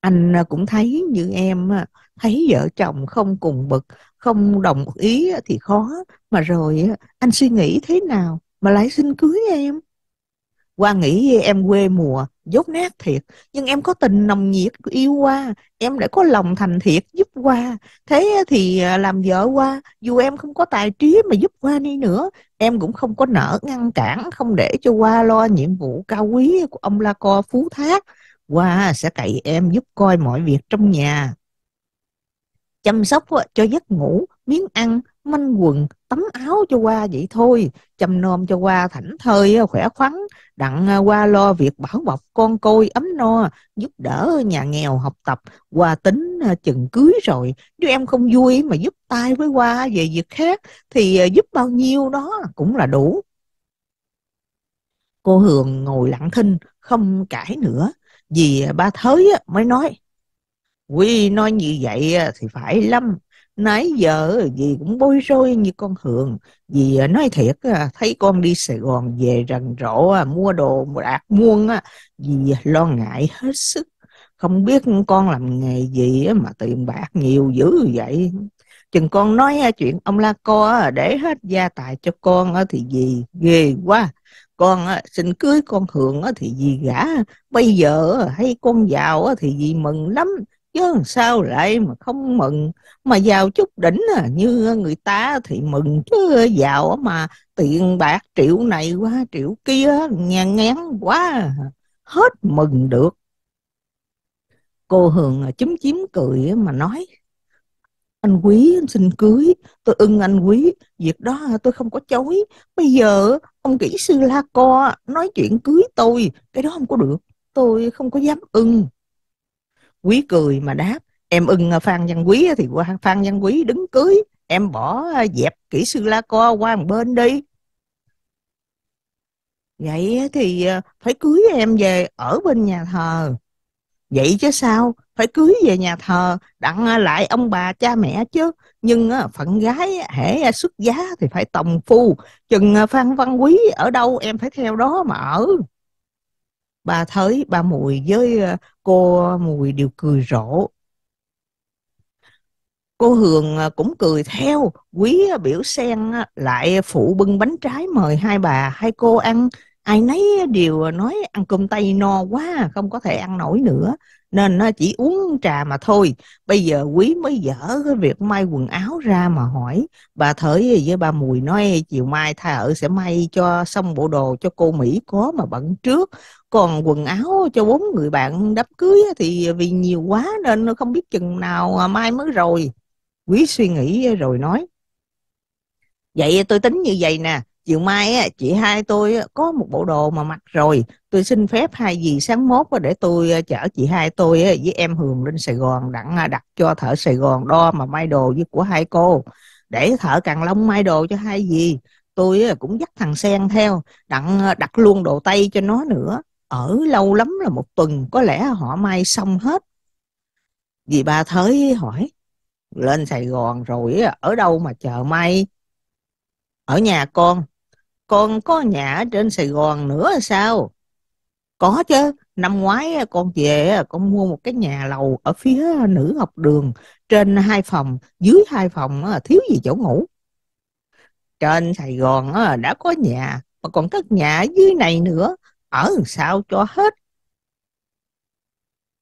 anh cũng thấy như em thấy vợ chồng không cùng bực không đồng ý thì khó mà rồi anh suy nghĩ thế nào mà lại xin cưới em qua nghĩ em quê mùa dốt nát thiệt nhưng em có tình nồng nhiệt yêu qua em đã có lòng thành thiệt giúp qua thế thì à, làm vợ qua dù em không có tài trí mà giúp qua đi nữa em cũng không có nợ ngăn cản không để cho qua lo nhiệm vụ cao quý của ông la co phú thác qua sẽ cậy em giúp coi mọi việc trong nhà chăm sóc cho giấc ngủ miếng ăn manh quần tắm áo cho qua vậy thôi chăm nom cho qua thảnh thơi khỏe khoắn đặng à, qua lo việc bảo bọc con côi ấm no giúp đỡ nhà nghèo học tập qua tính à, chừng cưới rồi nếu em không vui mà giúp tay với qua về việc khác thì à, giúp bao nhiêu đó cũng là đủ cô hường ngồi lặng thinh không cãi nữa vì ba thới mới nói quy nói như vậy thì phải lắm nãy giờ gì cũng bối rối như con hường vì à, nói thiệt thấy con đi Sài Gòn về rần rộ mua đồ đạt muôn vì à, lo ngại hết sức không biết con làm nghề gì mà tiền bạc nhiều dữ vậy chừng con nói à, chuyện ông la co để hết gia tài cho con thì gì ghê quá con xin cưới con hường thì gì gả bây giờ thấy con giàu thì gì mừng lắm chứ sao lại mà không mừng mà giàu chút đỉnh à như người ta thì mừng chứ giàu mà tiền bạc triệu này qua triệu kia nhà ngán quá à. hết mừng được cô hường à, chúm chím cười mà nói anh quý anh xin cưới tôi ưng anh quý việc đó tôi không có chối bây giờ ông kỹ sư la co nói chuyện cưới tôi cái đó không có được tôi không có dám ưng quý cười mà đáp em ưng à, phan văn quý thì qua phan văn quý đứng cưới em bỏ à, dẹp kỹ sư la co qua một bên đi vậy thì à, phải cưới em về ở bên nhà thờ vậy chứ sao phải cưới về nhà thờ đặng lại ông bà cha mẹ chứ nhưng phận gái hễ xuất giá thì phải tòng phu chừng phan văn quý ở đâu em phải theo đó mà ở bà thới bà mùi với ờ, cô mùi đều cười rộ cô hường ờ, cũng cười theo quý ờ, biểu sen lại phụ bưng bánh trái mời hai bà hai cô ăn ai nấy đều nói ăn cơm tây no quá không có thể ăn nổi nữa nên nó chỉ uống trà mà thôi bây giờ quý mới dở cái việc may quần áo ra mà hỏi bà thới với bà mùi nói chiều mai thà ở sẽ may cho xong bộ đồ cho cô mỹ có mà bận trước còn quần áo cho bốn người bạn đám cưới thì vì nhiều quá nên không biết chừng nào mai mới rồi quý suy nghĩ rồi nói vậy tôi tính như vậy nè chiều mai chị hai tôi có một bộ đồ mà mặc rồi tôi xin phép hai dì sáng mốt để tôi ờ, chở chị hai tôi với em hường lên sài gòn đặng à, đặt cho thợ sài gòn đo mà may đồ với của hai cô để thợ càng long may đồ cho hai dì tôi cũng dắt thằng sen theo đặng ờ, đặt luôn đồ tây cho nó nữa ở lâu lắm là một tuần có lẽ họ may xong hết Vì ba thới hỏi lên sài gòn rồi ở đâu mà chờ may ở nhà con con có nhà ở trên sài gòn nữa sao có chứ năm ngoái con về con mua một cái nhà lầu ở phía nữ học đường trên hai phòng dưới hai phòng thiếu gì chỗ ngủ trên sài gòn đã có nhà mà còn cất nhà ở dưới này nữa ở làm sao cho hết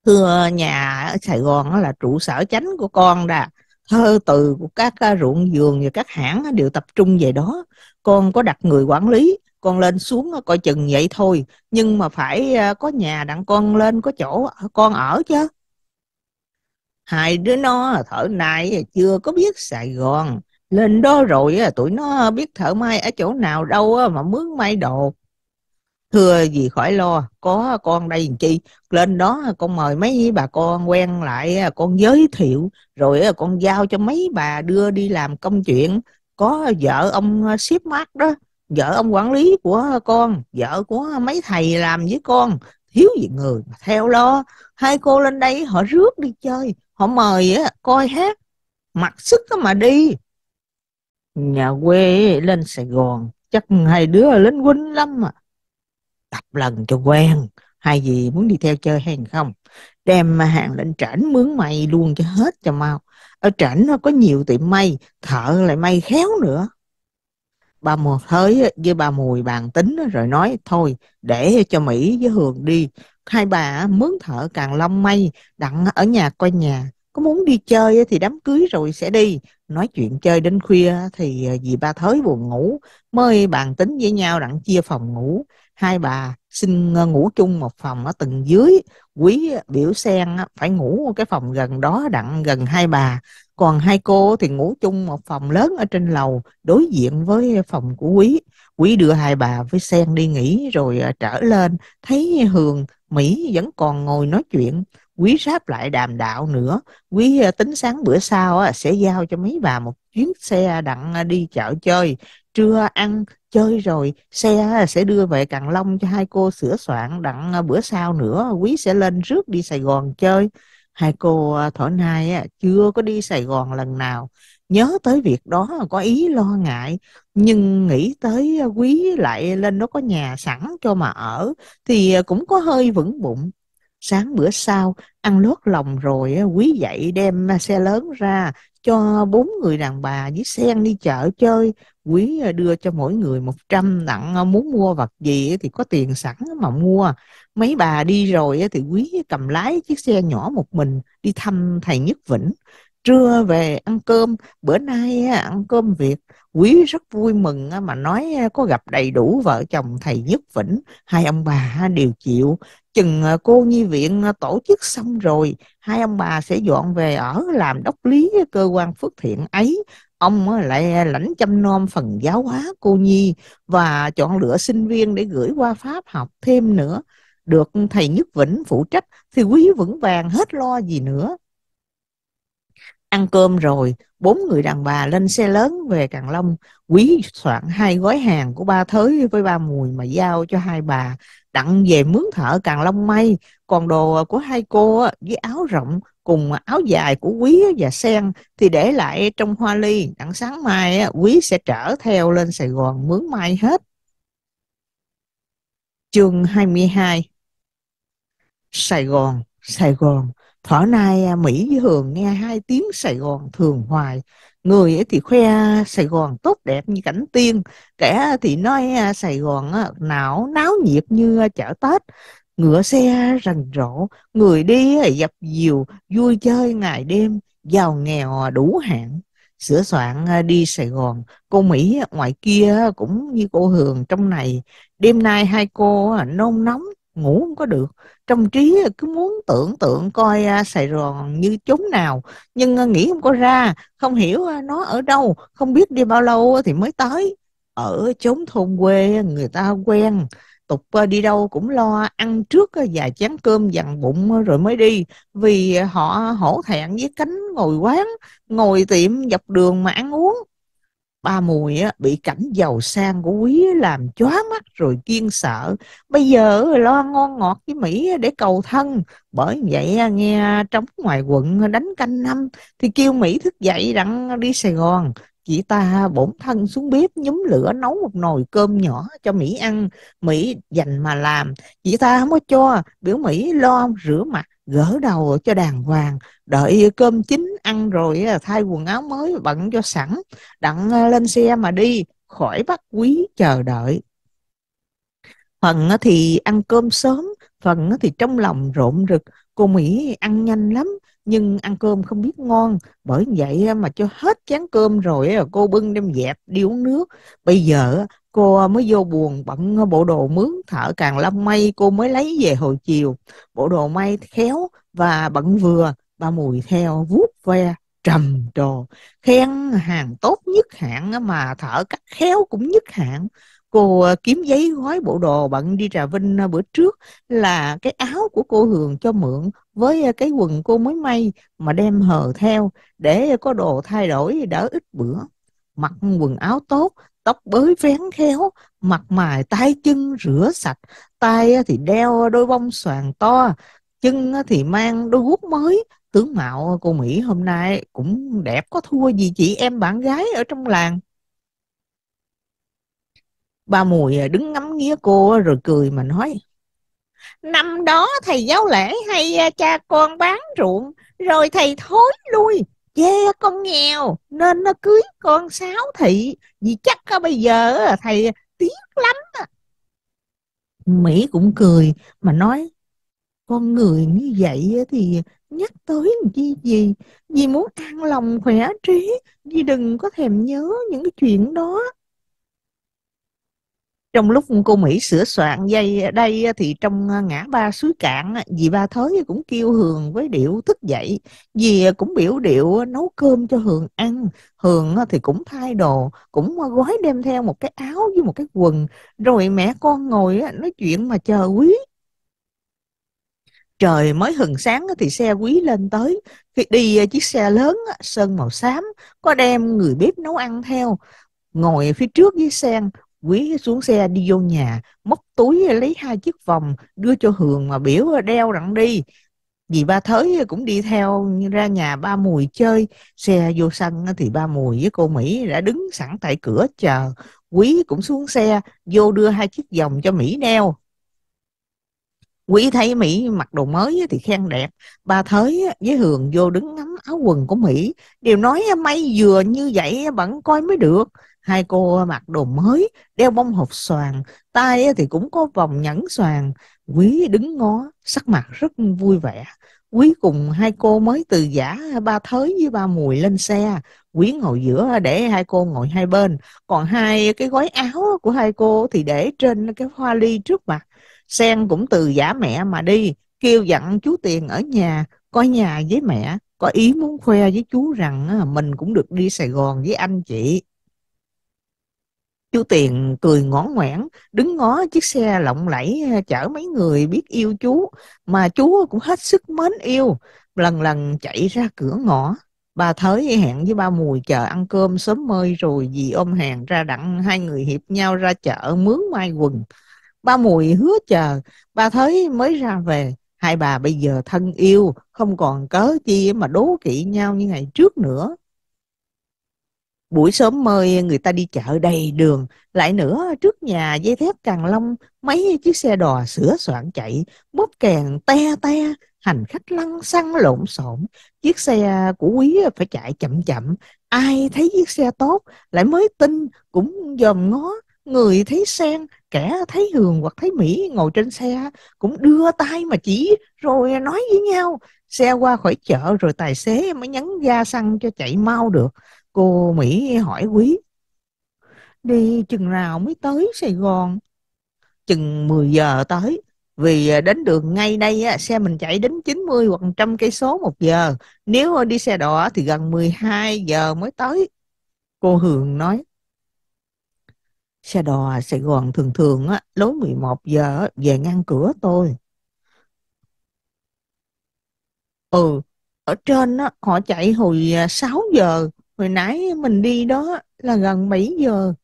thưa nhà ở Sài Gòn là trụ sở chánh của con đà thơ từ của các à, ruộng vườn và các hãng đều tập trung về đó con có đặt người quản lý con lên xuống coi chừng vậy thôi nhưng mà phải à, có nhà đặng con lên có chỗ con ở chứ hai đứa nó thở nay chưa có biết Sài Gòn lên đó rồi tụi nó biết thợ may ở chỗ nào đâu mà mướn may đồ thưa gì khỏi lo có con đây làm chi lên đó con mời mấy bà con quen lại à, con giới thiệu rồi à, con giao cho mấy bà đưa đi làm công chuyện có vợ ông à, ship mát đó vợ ông quản lý của con vợ của mấy thầy làm với con thiếu gì người mà theo lo hai cô lên đây họ rước đi chơi họ mời coi hát mặc sức mà đi nhà quê lên sài gòn chắc hai đứa lên quýnh lắm à tập lần cho quen hay gì muốn đi theo chơi hay không đem hàng lên trển mướn may luôn cho hết cho mau ở trển nó có nhiều tiệm may thợ lại may khéo nữa bà mùa thới với bà mùi bàn tính rồi nói thôi để cho mỹ với hường đi hai bà mướn thợ càng long may đặng ở nhà coi nhà có muốn đi chơi thì đám cưới rồi sẽ đi nói chuyện chơi đến khuya thì ờ, dì ba thới buồn ngủ mới bàn tính với nhau đặng chia phòng ngủ hai bà xin ờ, ngủ chung một phòng ở tầng dưới quý ờ, biểu sen phải ngủ cái phòng gần đó đặng gần hai bà còn hai cô thì ngủ chung một phòng lớn ở trên lầu đối diện với phòng của quý quý đưa hai bà với sen đi nghỉ rồi trở lên thấy hường mỹ vẫn còn ngồi nói chuyện quý ráp lại đàm đạo nữa quý ờ, tính sáng bữa sau sẽ giao cho mấy bà một chuyến xe đặng ờ, đi chợ chơi trưa ăn chơi rồi xe ờ, sẽ đưa về Càng Long cho hai cô sửa soạn đặng bữa sau nữa quý sẽ lên rước đi Sài Gòn chơi hai cô thổi nai chưa có đi Sài Gòn lần nào nhớ tới việc đó có ý lo ngại nhưng nghĩ tới quý lại lên nó có nhà sẵn cho mà ở thì cũng có hơi vững bụng sáng bữa sau ăn lót lòng rồi quý dậy đem xe lớn ra cho bốn người đàn bà với sen đi chợ chơi quý ờ, đưa cho mỗi người một trăm nặng ờ, muốn mua vật gì thì có tiền sẵn mà mua mấy bà đi rồi thì quý cầm lái chiếc xe nhỏ một mình đi thăm thầy nhất vĩnh trưa về ăn cơm bữa nay ăn cơm việt quý rất vui mừng mà nói ờ, có gặp đầy đủ vợ chồng thầy nhất vĩnh hai ông bà đều chịu chừng à, cô nhi viện à, tổ chức xong rồi hai ông bà sẽ dọn về ở làm đốc lý à, cơ quan phước thiện ấy ông lại lãnh chăm nom phần giáo hóa cô nhi và chọn lựa sinh viên để gửi qua pháp học thêm nữa được thầy nhất vĩnh phụ trách thì quý vững vàng hết lo gì nữa ăn cơm rồi bốn người đàn bà lên xe lớn về càng long quý soạn hai gói hàng của ba thới với ba mùi mà giao cho hai bà đặng về mướn thợ càng long may còn đồ của hai cô với áo rộng cùng áo dài của quý và sen thì để lại trong hoa ly đặng sáng mai quý sẽ trở theo lên sài gòn mướn mai hết chương 22 Sài Gòn, Sài Gòn, thở nay à, Mỹ với Hường nghe hai tiếng Sài Gòn thường hoài người ấy thì khoe Sài Gòn tốt đẹp như cảnh tiên kẻ thì nói à, Sài Gòn à, não náo nhiệt như chợ Tết ngựa xe rành rộ người đi dập dìu vui chơi ngày đêm giàu nghèo đủ hạn sửa soạn đi Sài Gòn cô Mỹ ngoài kia cũng như cô Hường trong này đêm nay hai cô nôn nóng ngủ không có được trong trí cứ muốn tưởng tượng coi à, Sài Gòn như chốn nào nhưng à, nghĩ không có ra không hiểu à, nó ở đâu không biết đi bao lâu thì mới tới ở chốn thôn quê người ta quen tục đi đâu cũng lo ăn trước vài chén cơm dằn bụng rồi mới đi vì họ hổ thẹn với cánh ngồi quán ngồi tiệm dọc đường mà ăn uống Ba Mùi á, bị cảnh giàu sang của quý làm chóa mắt rồi kiên sợ. Bây giờ lo ngon ngọt với Mỹ để cầu thân. Bởi vậy nghe trống ngoài quận đánh canh năm thì kêu Mỹ thức dậy đặng đi Sài Gòn. Chị ta bổn thân xuống bếp nhúm lửa nấu một nồi cơm nhỏ cho Mỹ ăn. Mỹ dành mà làm. Chị ta không có cho. Biểu Mỹ lo rửa mặt gỡ đầu cho đàng hoàng đợi cơm chín ăn rồi thay quần áo mới bận cho sẵn đặng ờ, lên xe mà đi khỏi bắt quý chờ đợi phần ờ, thì ăn cơm sớm phần ờ, thì trong lòng rộn rực cô mỹ ăn nhanh lắm nhưng ăn cơm không biết ngon bởi vậy mà cho hết chén cơm rồi cô bưng đem dẹp đi uống nước bây giờ Cô mới vô buồn bận bộ đồ mướn thợ càng lâm may cô mới lấy về hồi chiều. Bộ đồ may khéo và bận vừa, ba mùi theo vuốt ve trầm trồ. Khen hàng tốt nhất hạng mà thợ cắt khéo cũng nhất hạng. Cô ờ, kiếm giấy gói bộ đồ bận đi trà Vinh ờ, bữa trước là cái áo của cô Hường cho mượn với ờ, cái quần cô mới may mà đem hờ theo để có đồ thay đổi đỡ ít bữa mặc quần áo tốt tóc bới vén khéo, mặt mài tay chân rửa sạch, tay thì đeo đôi bông xoàn to, chân thì mang đôi guốc mới, tướng mạo cô Mỹ hôm nay cũng đẹp có thua gì chị em bạn gái ở trong làng. Ba Mùi đứng ngắm nghía cô rồi cười mà nói Năm đó thầy giáo lễ hay à, cha con bán ruộng Rồi thầy thối lui chê con nghèo nên nó cưới con sáu thị vì chắc có bây giờ thầy tiếc lắm mỹ cũng cười mà nói con người như vậy thì nhắc tới làm chi gì vì muốn an lòng khỏe trí vì đừng có thèm nhớ những cái chuyện đó trong lúc cô Mỹ sửa soạn dây đây ờ, thì trong ờ, ngã ba suối cạn dì ba thới cũng kêu Hường với điệu thức dậy dì ờ, cũng biểu điệu nấu cơm cho Hường ăn Hường thì cũng thay đồ cũng gói đem theo một cái áo với một cái quần rồi mẹ con ngồi nói chuyện mà chờ quý trời mới hừng sáng thì xe quý lên tới khi đi chiếc xe lớn sơn màu xám có đem người bếp nấu ăn theo ngồi phía trước với sen quý xuống xe đi vô nhà móc túi lấy hai chiếc vòng đưa cho hường mà biểu đeo đặng đi vì ba thới cũng đi theo ra nhà ba mùi chơi xe vô sân thì ba mùi với cô mỹ đã đứng sẵn tại cửa chờ quý cũng xuống xe vô đưa hai chiếc vòng cho mỹ đeo quý thấy mỹ mặc đồ mới thì khen đẹp ba thới với hường vô đứng ngắm áo quần của mỹ đều nói may vừa như vậy bận coi mới được hai cô mặc đồ mới đeo bông hộp xoàn tay thì cũng có vòng nhẫn xoàn quý đứng ngó sắc mặt rất vui vẻ quý cùng hai cô mới từ giả ba thới với ba mùi lên xe quý ngồi giữa để hai cô ngồi hai bên còn hai cái gói áo của hai cô thì để trên cái hoa ly trước mặt sen cũng từ giả mẹ mà đi kêu dặn chú tiền ở nhà coi nhà với mẹ có ý muốn khoe với chú rằng mình cũng được đi sài gòn với anh chị Chú Tiền cười ngón ngoẻn, đứng ngó chiếc xe lộng lẫy ờ, chở mấy người biết yêu chú, mà chú cũng hết sức mến yêu, lần lần chạy ra cửa ngõ. Bà Thới hẹn với ba Mùi chờ ăn cơm sớm mơi rồi dì ôm hàng ra đặng hai người hiệp nhau ra chợ mướn mai quần. Ba Mùi hứa chờ, ba Thới mới ra về. Hai bà bây giờ thân yêu, không còn cớ chi mà đố kỵ nhau như ngày trước nữa buổi sớm mời người ta đi chợ đầy đường lại nữa trước nhà dây thép càng long mấy chiếc xe đò sửa soạn chạy bóp kèn te te hành khách lăn xăng lộn xộn chiếc xe của quý phải chạy chậm chậm ai thấy chiếc xe tốt lại mới tin cũng dòm ngó người thấy sen kẻ thấy hường hoặc thấy mỹ ngồi trên xe cũng đưa tay mà chỉ rồi nói với nhau xe qua khỏi chợ rồi tài xế mới nhấn ga xăng cho chạy mau được Cô Mỹ hỏi quý. Đi chừng nào mới tới Sài Gòn? Chừng 10 giờ tới. Vì à, đến đường ngay đây xe mình chạy đến 90 hoặc 100 cây số một giờ. Nếu đi xe đỏ thì gần 12 giờ mới tới. Cô Hường nói. Xe đò Sài Gòn thường thường á, lối 11 giờ về ngang cửa tôi. Ừ, ở trên á, họ chạy hồi 6 à, giờ hồi nãy mình đi đó là gần 7 giờ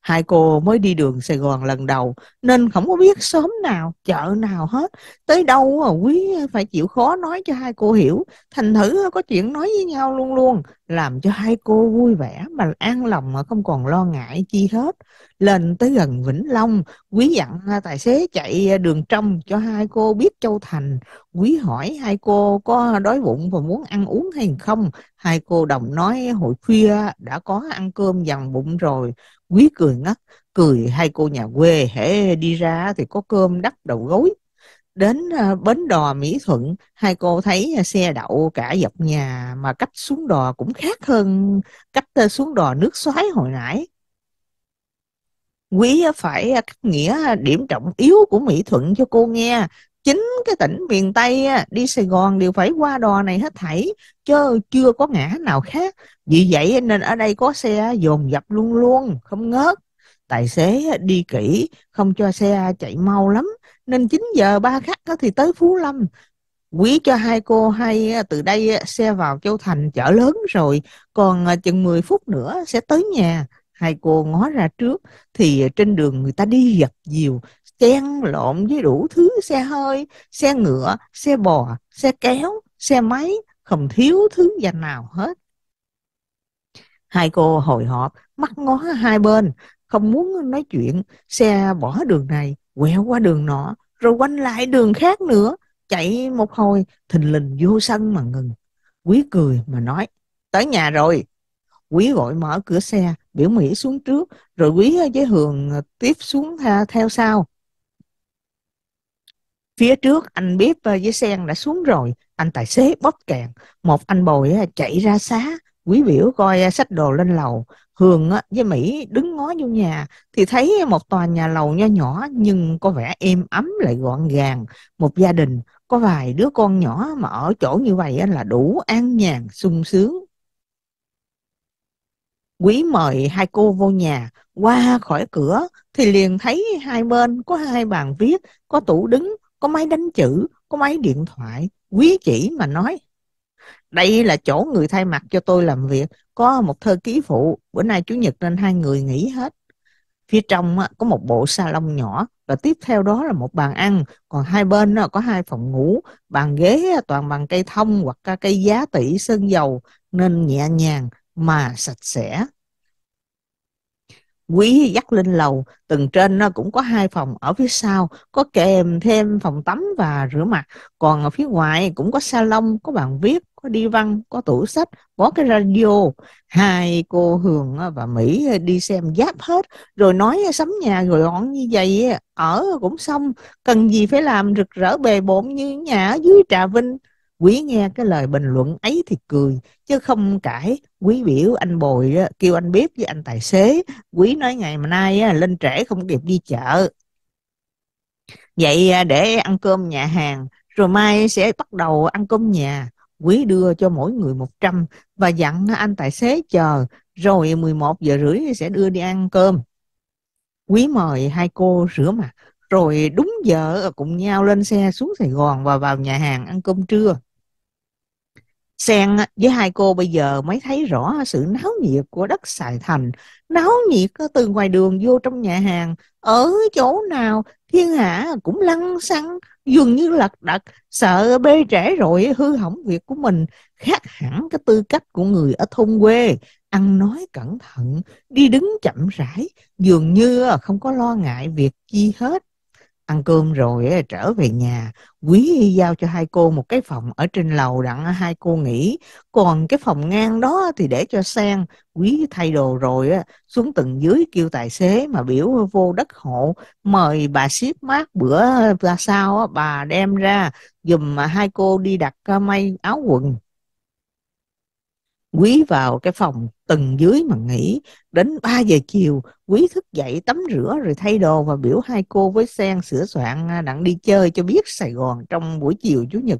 Hai cô mới đi đường Sài Gòn lần đầu nên không có biết sớm nào, chợ nào hết. Tới đâu mà quý phải chịu khó nói cho hai cô hiểu. Thành thử có chuyện nói với nhau luôn luôn, làm cho hai cô vui vẻ mà an lòng mà không còn lo ngại chi hết. Lên tới gần Vĩnh Long, quý dặn tài xế chạy đường trong cho hai cô biết Châu Thành. Quý hỏi hai cô có đói bụng và muốn ăn uống hay không. Hai cô đồng nói hồi khuya đã có ăn cơm dằn bụng rồi quý cười ngắt, cười hai cô nhà quê hễ đi ra thì có cơm đắp đầu gối đến à, bến đò mỹ thuận hai cô thấy à, xe đậu cả dọc nhà mà cách xuống đò cũng khác hơn cách à, xuống đò nước xoáy hồi nãy quý phải cắt nghĩa điểm trọng yếu của mỹ thuận cho cô nghe chính cái tỉnh miền Tây đi Sài Gòn đều phải qua đò này hết thảy chứ chưa có ngã nào khác vì vậy nên ở đây có xe dồn dập luôn luôn không ngớt tài xế đi kỹ không cho xe chạy mau lắm nên 9 giờ ba khắc thì tới Phú Lâm quý cho hai cô hay từ đây xe vào Châu Thành chợ lớn rồi còn à, chừng 10 phút nữa sẽ tới nhà hai cô ngó ra trước thì trên đường người ta đi dập dìu chen lộn với đủ thứ xe hơi xe ngựa xe bò xe kéo xe máy không thiếu thứ dành nào hết hai cô hồi hộp mắt ngó hai bên không muốn nói chuyện xe bỏ đường này quẹo qua đường nọ rồi quanh lại đường khác nữa chạy một hồi thình lình vô sân mà ngừng quý cười mà nói tới nhà rồi quý gọi mở cửa xe biểu mỹ xuống trước rồi quý với hường tiếp xuống theo sau phía trước anh biết với sen đã xuống rồi anh tài xế bóp kèn một anh bồi chạy ra xá quý biểu coi sách đồ lên lầu hường với mỹ đứng ngó vô nhà thì thấy một tòa nhà lầu nho nhỏ nhưng có vẻ êm ấm lại gọn gàng một gia đình có vài đứa con nhỏ mà ở chỗ như vậy là đủ an nhàn sung sướng quý mời hai cô vô nhà qua khỏi cửa thì liền thấy hai bên có hai bàn viết có tủ đứng có máy đánh chữ có máy điện thoại quý chỉ mà nói đây là chỗ người thay mặt cho tôi làm việc có một thư ký phụ bữa nay chủ nhật nên hai người nghỉ hết phía trong có một bộ salon nhỏ và tiếp theo đó là một bàn ăn còn hai bên có hai phòng ngủ bàn ghế toàn bằng cây thông hoặc cây giá tỷ sơn dầu nên nhẹ nhàng mà sạch sẽ quý dắt lên lầu tầng trên nó cũng có hai phòng ở phía sau có kèm thêm phòng tắm và rửa mặt còn ở phía ngoài cũng có salon có bàn viết có đi văn có tủ sách có cái radio hai cô hường và mỹ đi xem giáp hết rồi nói sắm nhà rồi gọn như vậy ở cũng xong cần gì phải làm rực rỡ bề bộn như nhà ở dưới trà vinh quý nghe cái lời bình luận ấy thì cười chứ không cãi quý biểu anh bồi kêu anh bếp với anh tài xế quý nói ngày mà nay lên trễ không kịp đi chợ vậy à, để ăn cơm nhà hàng rồi mai sẽ bắt đầu ăn cơm nhà quý đưa cho mỗi người 100 và dặn anh tài xế chờ rồi 11 giờ rưỡi sẽ đưa đi ăn cơm quý mời hai cô rửa mặt rồi đúng giờ cùng nhau lên xe xuống Sài Gòn và vào nhà hàng ăn cơm trưa Xen với hai cô bây giờ mới thấy rõ sự náo nhiệt của đất Sài Thành, náo nhiệt từ ngoài đường vô trong nhà hàng, ở chỗ nào thiên hạ cũng lăn xăng, dường như lật đật, sợ bê trễ rồi hư hỏng việc của mình, khác hẳn cái tư cách của người ở thôn quê, ăn nói cẩn thận, đi đứng chậm rãi, dường như không có lo ngại việc chi hết ăn cơm rồi trở về nhà quý giao cho hai cô một cái phòng ở trên lầu đặng hai cô nghỉ còn cái phòng ngang đó thì để cho sang quý thay đồ rồi xuống tầng dưới kêu tài xế mà biểu vô đất hộ mời bà ship mát bữa ra sao bà đem ra dùm hai cô đi đặt à, may áo quần quý vào cái phòng tầng dưới mà nghỉ đến 3 giờ chiều quý thức dậy tắm rửa rồi thay đồ và biểu hai cô với sen sửa soạn à, đặng đi chơi cho biết Sài Gòn trong buổi chiều chủ nhật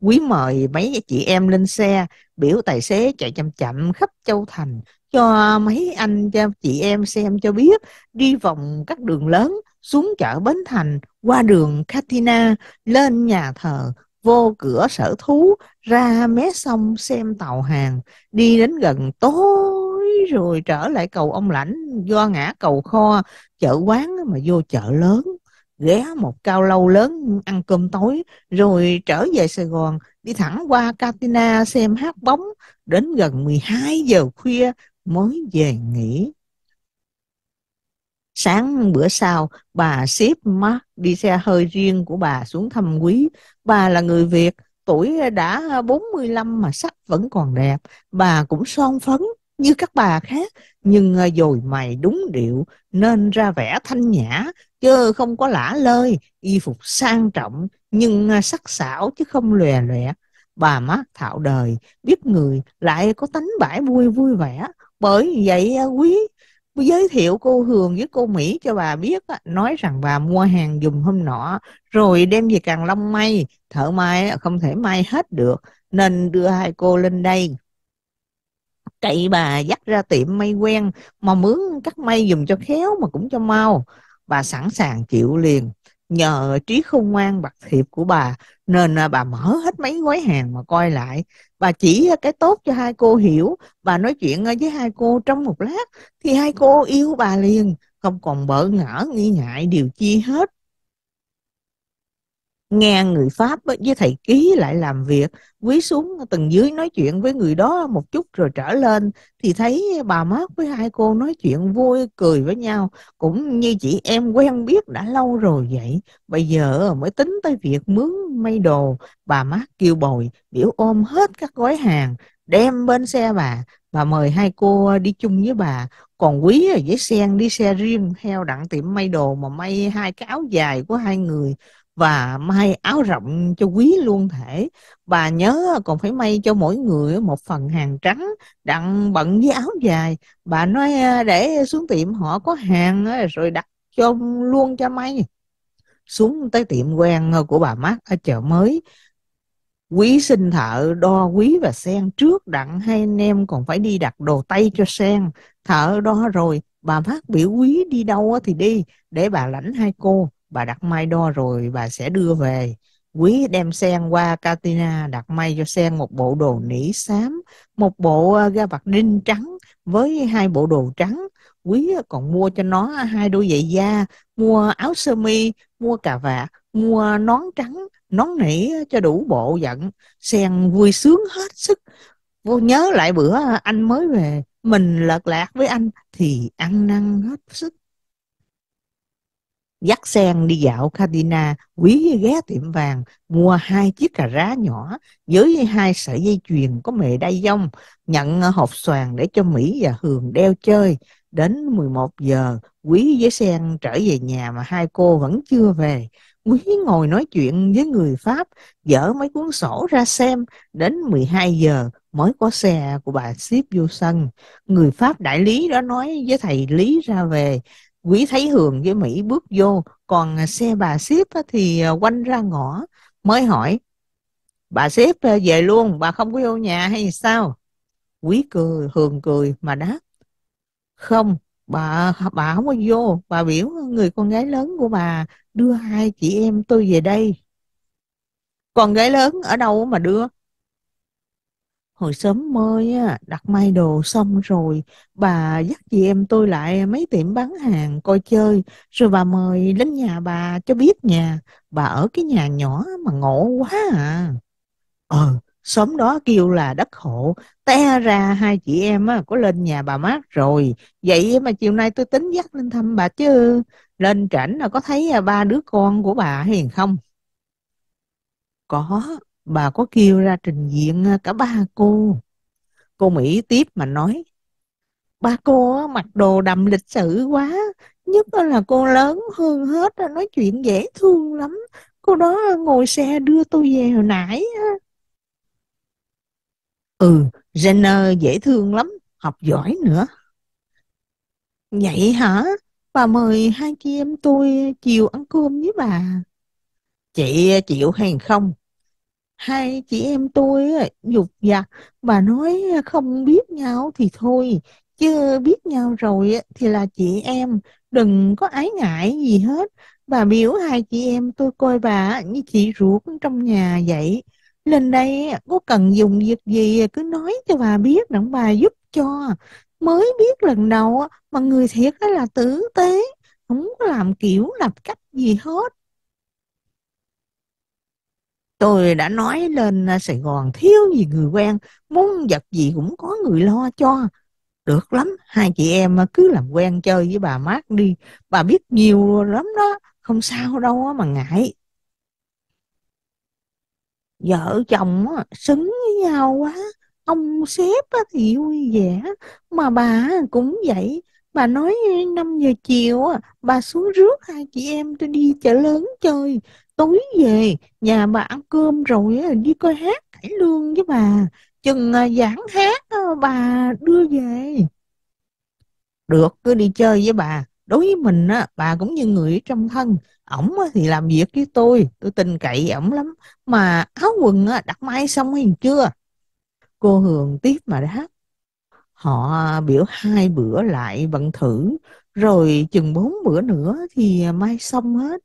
quý mời mấy chị em lên xe biểu tài xế chạy chậm chậm khắp châu thành cho mấy anh cho chị em xem cho biết đi vòng các đường lớn xuống chợ Bến Thành qua đường Katina lên nhà thờ vô cửa sở thú ra mé sông xem tàu hàng đi đến gần tối rồi trở lại cầu ông lãnh do ngã cầu kho chợ quán mà vô chợ lớn ghé một cao lâu lớn ăn cơm tối rồi trở về Sài Gòn đi thẳng qua Katina xem hát bóng đến gần 12 giờ khuya mới về nghỉ Sáng bữa sau, bà xếp Mark đi xe hơi riêng của bà xuống thăm quý. Bà là người Việt, tuổi đã 45 mà sắc vẫn còn đẹp. Bà cũng son phấn như các bà khác, nhưng à, dồi mày đúng điệu nên ra vẻ thanh nhã, chứ không có lả lơi, y phục sang trọng nhưng à, sắc sảo chứ không lòe lòe. Bà mát thạo đời, biết người lại có tánh bãi vui vui vẻ, bởi vậy à, quý giới thiệu cô Hường với cô Mỹ cho bà biết nói rằng bà mua hàng dùng hôm nọ rồi đem về Càng Long may thợ may không thể may hết được nên đưa hai cô lên đây cậy bà dắt ra tiệm may quen mà mướn cắt may dùng cho khéo mà cũng cho mau bà sẵn sàng chịu liền nhờ trí khôn ngoan bạc thiệp của bà nên à, bà mở hết mấy gói hàng mà coi lại bà chỉ à, cái tốt cho hai cô hiểu bà nói chuyện à, với hai cô trong một lát thì hai cô yêu bà liền không còn bỡ ngỡ nghi ngại điều chi hết nghe người pháp với thầy ký lại làm việc quý xuống tầng dưới nói chuyện với người đó một chút rồi trở lên thì thấy bà mát với hai cô nói chuyện vui cười với nhau cũng như chị em quen biết đã lâu rồi vậy bây giờ mới tính tới việc mướn may đồ bà mát kêu bồi biểu ôm hết các gói hàng đem bên xe bà bà mời hai cô đi chung với bà còn quý với sen đi xe riêng theo đặng tiệm may đồ mà may hai cái áo dài của hai người và may áo rộng cho quý luôn thể bà nhớ còn phải may cho mỗi người một phần hàng trắng đặng bận với áo dài bà nói à, để xuống tiệm họ có hàng rồi đặt cho luôn cho may xuống tới tiệm quen ờ, của bà mát ở chợ mới quý xin thợ đo quý và sen trước đặng hai anh em còn phải đi đặt đồ tay cho sen thợ đo rồi bà mát biểu quý đi đâu thì đi để bà lãnh hai cô bà đặt may đo rồi bà sẽ đưa về quý đem sen qua Katina đặt may cho sen một bộ đồ nỉ xám một bộ ờ, ga vạt đinh trắng với hai bộ đồ trắng quý ờ, còn mua cho nó hai đôi giày da mua áo sơ mi mua cà vạt mua nón trắng nón nỉ cho đủ bộ giận sen vui sướng hết sức vô nhớ lại bữa anh mới về mình lật lạc với anh thì ăn năn hết sức dắt sen đi dạo Kadina, quý ghé tiệm vàng, mua hai chiếc cà rá nhỏ với hai sợi dây chuyền có mề đai dông, nhận hộp xoàn để cho Mỹ và Hường đeo chơi. Đến 11 giờ, Quý với Sen trở về nhà mà hai cô vẫn chưa về. Quý ngồi nói chuyện với người Pháp, dở mấy cuốn sổ ra xem, đến 12 giờ mới có xe của bà ship vô sân. Người Pháp đại lý đó nói với thầy Lý ra về, quý thấy hường với mỹ bước vô còn à, xe bà xếp thì à, quanh ra ngõ mới hỏi bà xếp à, về luôn bà không có vô nhà hay sao quý cười hường cười mà đáp không bà bà không có vô bà biểu người con gái lớn của bà đưa hai chị em tôi về đây con gái lớn ở đâu mà đưa hồi sớm mơi á, đặt may đồ xong rồi bà dắt chị em tôi lại mấy tiệm bán hàng coi chơi rồi bà mời đến nhà bà cho biết nhà bà ở cái nhà nhỏ mà ngộ quá à ờ sớm đó kêu là đất hộ te ra hai chị em á, có lên nhà bà mát rồi vậy mà chiều nay tôi tính dắt lên thăm bà chứ lên trển là có thấy à, ba đứa con của bà hiền không có bà có kêu ra trình diện à, cả ba cô cô mỹ tiếp mà nói ba cô mặc đồ đậm lịch sử quá nhất là cô lớn hơn hết nói chuyện dễ thương lắm cô đó ngồi xe đưa tôi về hồi nãy ừ Jenner dễ thương lắm học giỏi nữa vậy hả bà mời hai chị em tôi chiều ăn cơm với bà chị à, chịu hay không hai chị em tôi dục dặt và nói không biết nhau thì thôi chưa biết nhau rồi thì là chị em đừng có ái ngại gì hết bà biểu hai chị em tôi coi bà như chị ruột trong nhà vậy lên đây có cần dùng việc gì cứ nói cho bà biết rằng bà giúp cho mới biết lần đầu mà người thiệt đó là tử tế không có làm kiểu lập cách gì hết Tôi đã nói lên à, Sài Gòn thiếu gì người quen, muốn vật gì cũng có người lo cho. Được lắm, hai chị em à, cứ làm quen chơi với bà mát đi. Bà biết nhiều lắm đó, không sao đâu mà ngại. Vợ chồng xứng với nhau quá, ông sếp thì vui vẻ, mà bà cũng vậy. Bà nói 5 à, giờ chiều bà xuống rước hai chị em tôi đi chợ lớn chơi tối về nhà bà ăn cơm rồi đi coi hát cải lương với bà chừng à, giảng hát à, bà đưa về được cứ đi chơi với bà đối với mình á bà cũng như người trong thân ổng thì làm việc với tôi tôi tin cậy ổng lắm mà áo quần á đặt may xong hay chưa cô hường tiếp mà đáp họ biểu hai bữa lại vận thử rồi chừng bốn bữa nữa thì may xong hết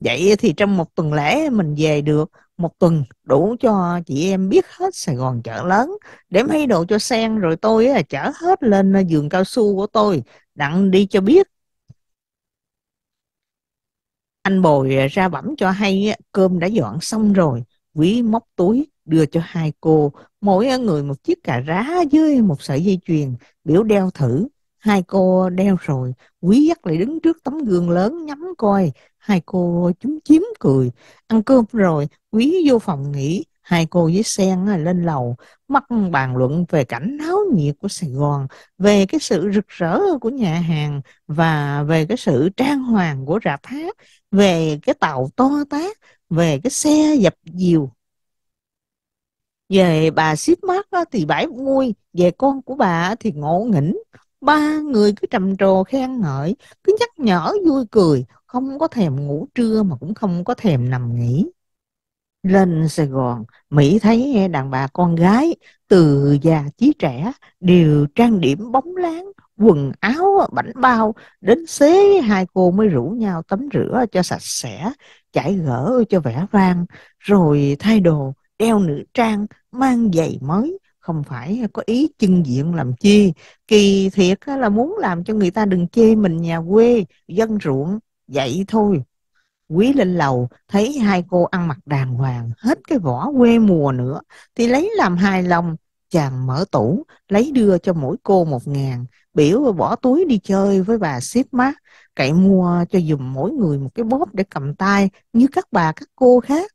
Vậy thì trong một tuần lễ mình về được một tuần đủ cho chị em biết hết Sài Gòn chợ lớn để mấy đồ cho sen rồi tôi à, chở hết lên ờ, giường cao su của tôi đặng đi cho biết anh bồi ờ, ra bẩm cho hay cơm đã dọn xong rồi quý móc túi đưa cho hai cô mỗi ờ, người một chiếc cà rá dưới một sợi dây chuyền biểu đeo thử hai cô đeo rồi quý dắt lại đứng trước tấm gương lớn nhắm coi hai cô chúng chiếm cười ăn cơm rồi quý vô phòng nghỉ hai cô với sen lên lầu mắc bàn luận về cảnh náo nhiệt của sài gòn về cái sự rực rỡ của nhà hàng và về cái sự trang hoàng của rạp hát về cái tàu to tát về cái xe dập dìu về bà ship mát thì bãi vui về con của bà thì ngộ nghĩnh ba người cứ trầm trồ khen ngợi cứ nhắc nhở vui cười không có thèm ngủ trưa mà cũng không có thèm nằm nghỉ lên Sài Gòn, Mỹ thấy đàn bà con gái từ già chí trẻ đều trang điểm bóng láng, quần áo bảnh bao đến xế hai cô mới rủ nhau tắm rửa cho sạch sẽ, chải gỡ cho vẻ vang, rồi thay đồ, đeo nữ trang, mang giày mới, không phải có ý chân diện làm chi kỳ thiệt là muốn làm cho người ta đừng chê mình nhà quê dân ruộng vậy thôi quý lên lầu thấy hai cô ăn mặc đàng hoàng hết cái vỏ quê mùa nữa thì lấy làm hài lòng chàng mở tủ lấy đưa cho mỗi cô một ngàn biểu bỏ túi đi chơi với bà ship má cậy mua cho dùm mỗi người một cái bóp để cầm tay như các bà các cô khác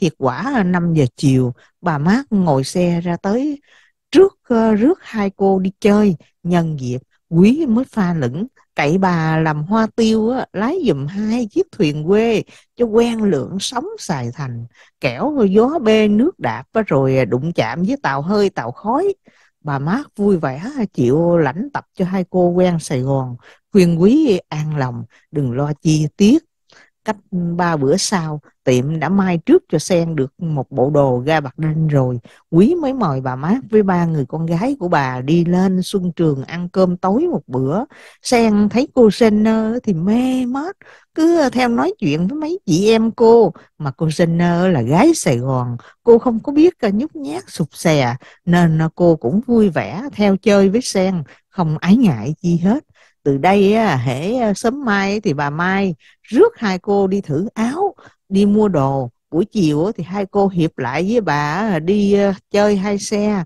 Thiệt quả 5 giờ chiều, bà mát ngồi xe ra tới trước ờ, rước hai cô đi chơi, nhân dịp quý mới pha lửng cậy bà làm hoa tiêu á, lái dùm hai chiếc thuyền quê cho quen lượng sóng xài thành kẻo gió bê nước đạp rồi ờ, đụng chạm với tàu hơi tàu khói bà mát vui vẻ ờ, chịu lãnh tập cho hai cô quen sài gòn khuyên quý an lòng đừng lo chi tiết cách ba bữa sau tiệm đã mai trước cho sen được một bộ đồ ga bạc đinh rồi quý mới mời bà mát với ba người con gái của bà đi lên xuân trường ăn cơm tối một bữa sen thấy cô senner thì mê mết cứ theo nói chuyện với mấy chị em cô mà cô senner là gái sài gòn cô không có biết nhút nhát sụp xè nên cô cũng vui vẻ theo chơi với sen không ái ngại chi hết từ đây hễ sớm mai thì bà mai rước hai cô đi thử áo đi mua đồ buổi chiều thì hai cô hiệp lại với bà đi ờ, chơi hai xe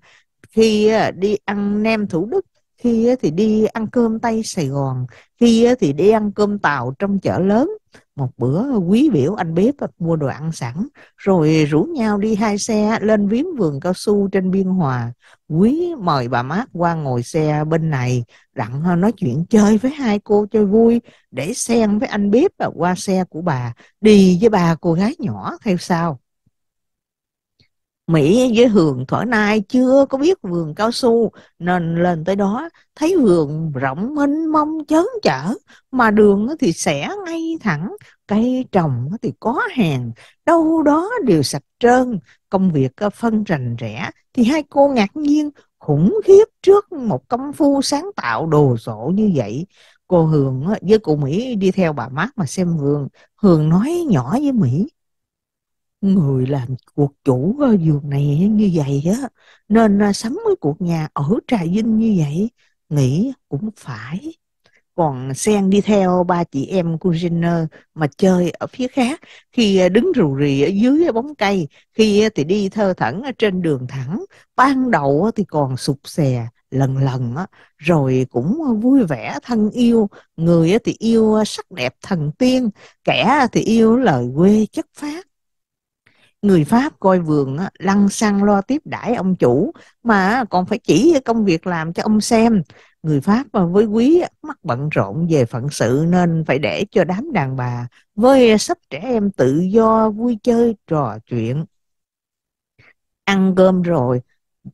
khi ờ, đi ăn nem thủ đức khi thì đi ăn cơm tây sài gòn khi thì đi ăn cơm tàu trong chợ lớn một bữa quý biểu anh bếp mua đồ ăn sẵn rồi rủ nhau đi hai xe lên viếng vườn cao su trên biên hòa quý mời bà mát qua ngồi xe bên này đặng nói chuyện chơi với hai cô chơi vui để xen với anh bếp và qua xe của bà đi với bà cô gái nhỏ theo sau Mỹ với Hường Thỏa Nai chưa có biết vườn cao su nên lên tới đó thấy vườn rộng mênh mông chớn chở mà đường thì xẻ ngay thẳng cây trồng thì có hàng đâu đó đều sạch trơn công việc ờ, phân rành rẽ thì hai cô ngạc nhiên khủng khiếp trước một công phu sáng tạo đồ sộ như vậy cô Hường ờ, với cô Mỹ đi theo bà mát mà xem vườn Hường nói nhỏ với Mỹ người làm cuộc chủ giường này như vậy á nên sắm cái cuộc nhà ở trà vinh như vậy nghĩ cũng phải còn sen đi theo ba chị em của mà chơi ở phía khác khi à, đứng rù rì ở dưới bóng cây khi à, thì đi thơ thẩn trên đường thẳng ban đầu thì còn sụp xè lần lần rồi cũng à, vui vẻ thân yêu người thì yêu sắc đẹp thần tiên kẻ thì yêu lời quê chất phát người pháp coi vườn á, lăng xăng lo tiếp đãi ông chủ mà còn phải chỉ công việc làm cho ông xem người pháp và với quý mắc bận rộn về phận sự nên phải để cho đám đàn bà với sắp trẻ em tự do vui chơi trò chuyện ăn cơm rồi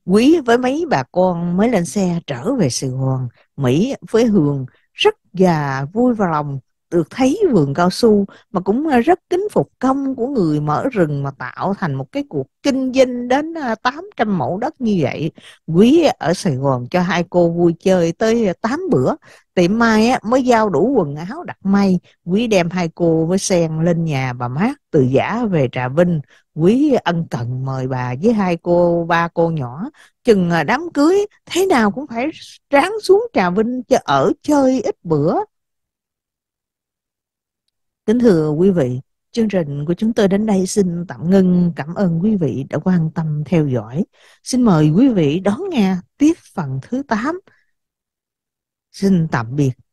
quý với mấy bà con mới lên xe trở về sài gòn mỹ với hường rất già vui và lòng được thấy vườn cao su mà cũng ờ, rất kính phục công của người mở rừng mà tạo thành một cái cuộc kinh doanh đến 800 ờ, mẫu đất như vậy. Quý ở Sài Gòn cho hai cô vui chơi tới 8 ờ, bữa. Tiệm mai mới giao đủ quần áo đặt may. Quý đem hai cô với sen lên nhà bà mát từ giả về Trà Vinh. Quý ân cần mời bà với hai cô, ba cô nhỏ. Chừng đám cưới thế nào cũng phải ráng xuống Trà Vinh cho ở chơi ít bữa Kính thưa quý vị, chương trình của chúng tôi đến đây xin tạm ngưng. Cảm ơn quý vị đã quan tâm theo dõi. Xin mời quý vị đón nghe tiếp phần thứ 8. Xin tạm biệt.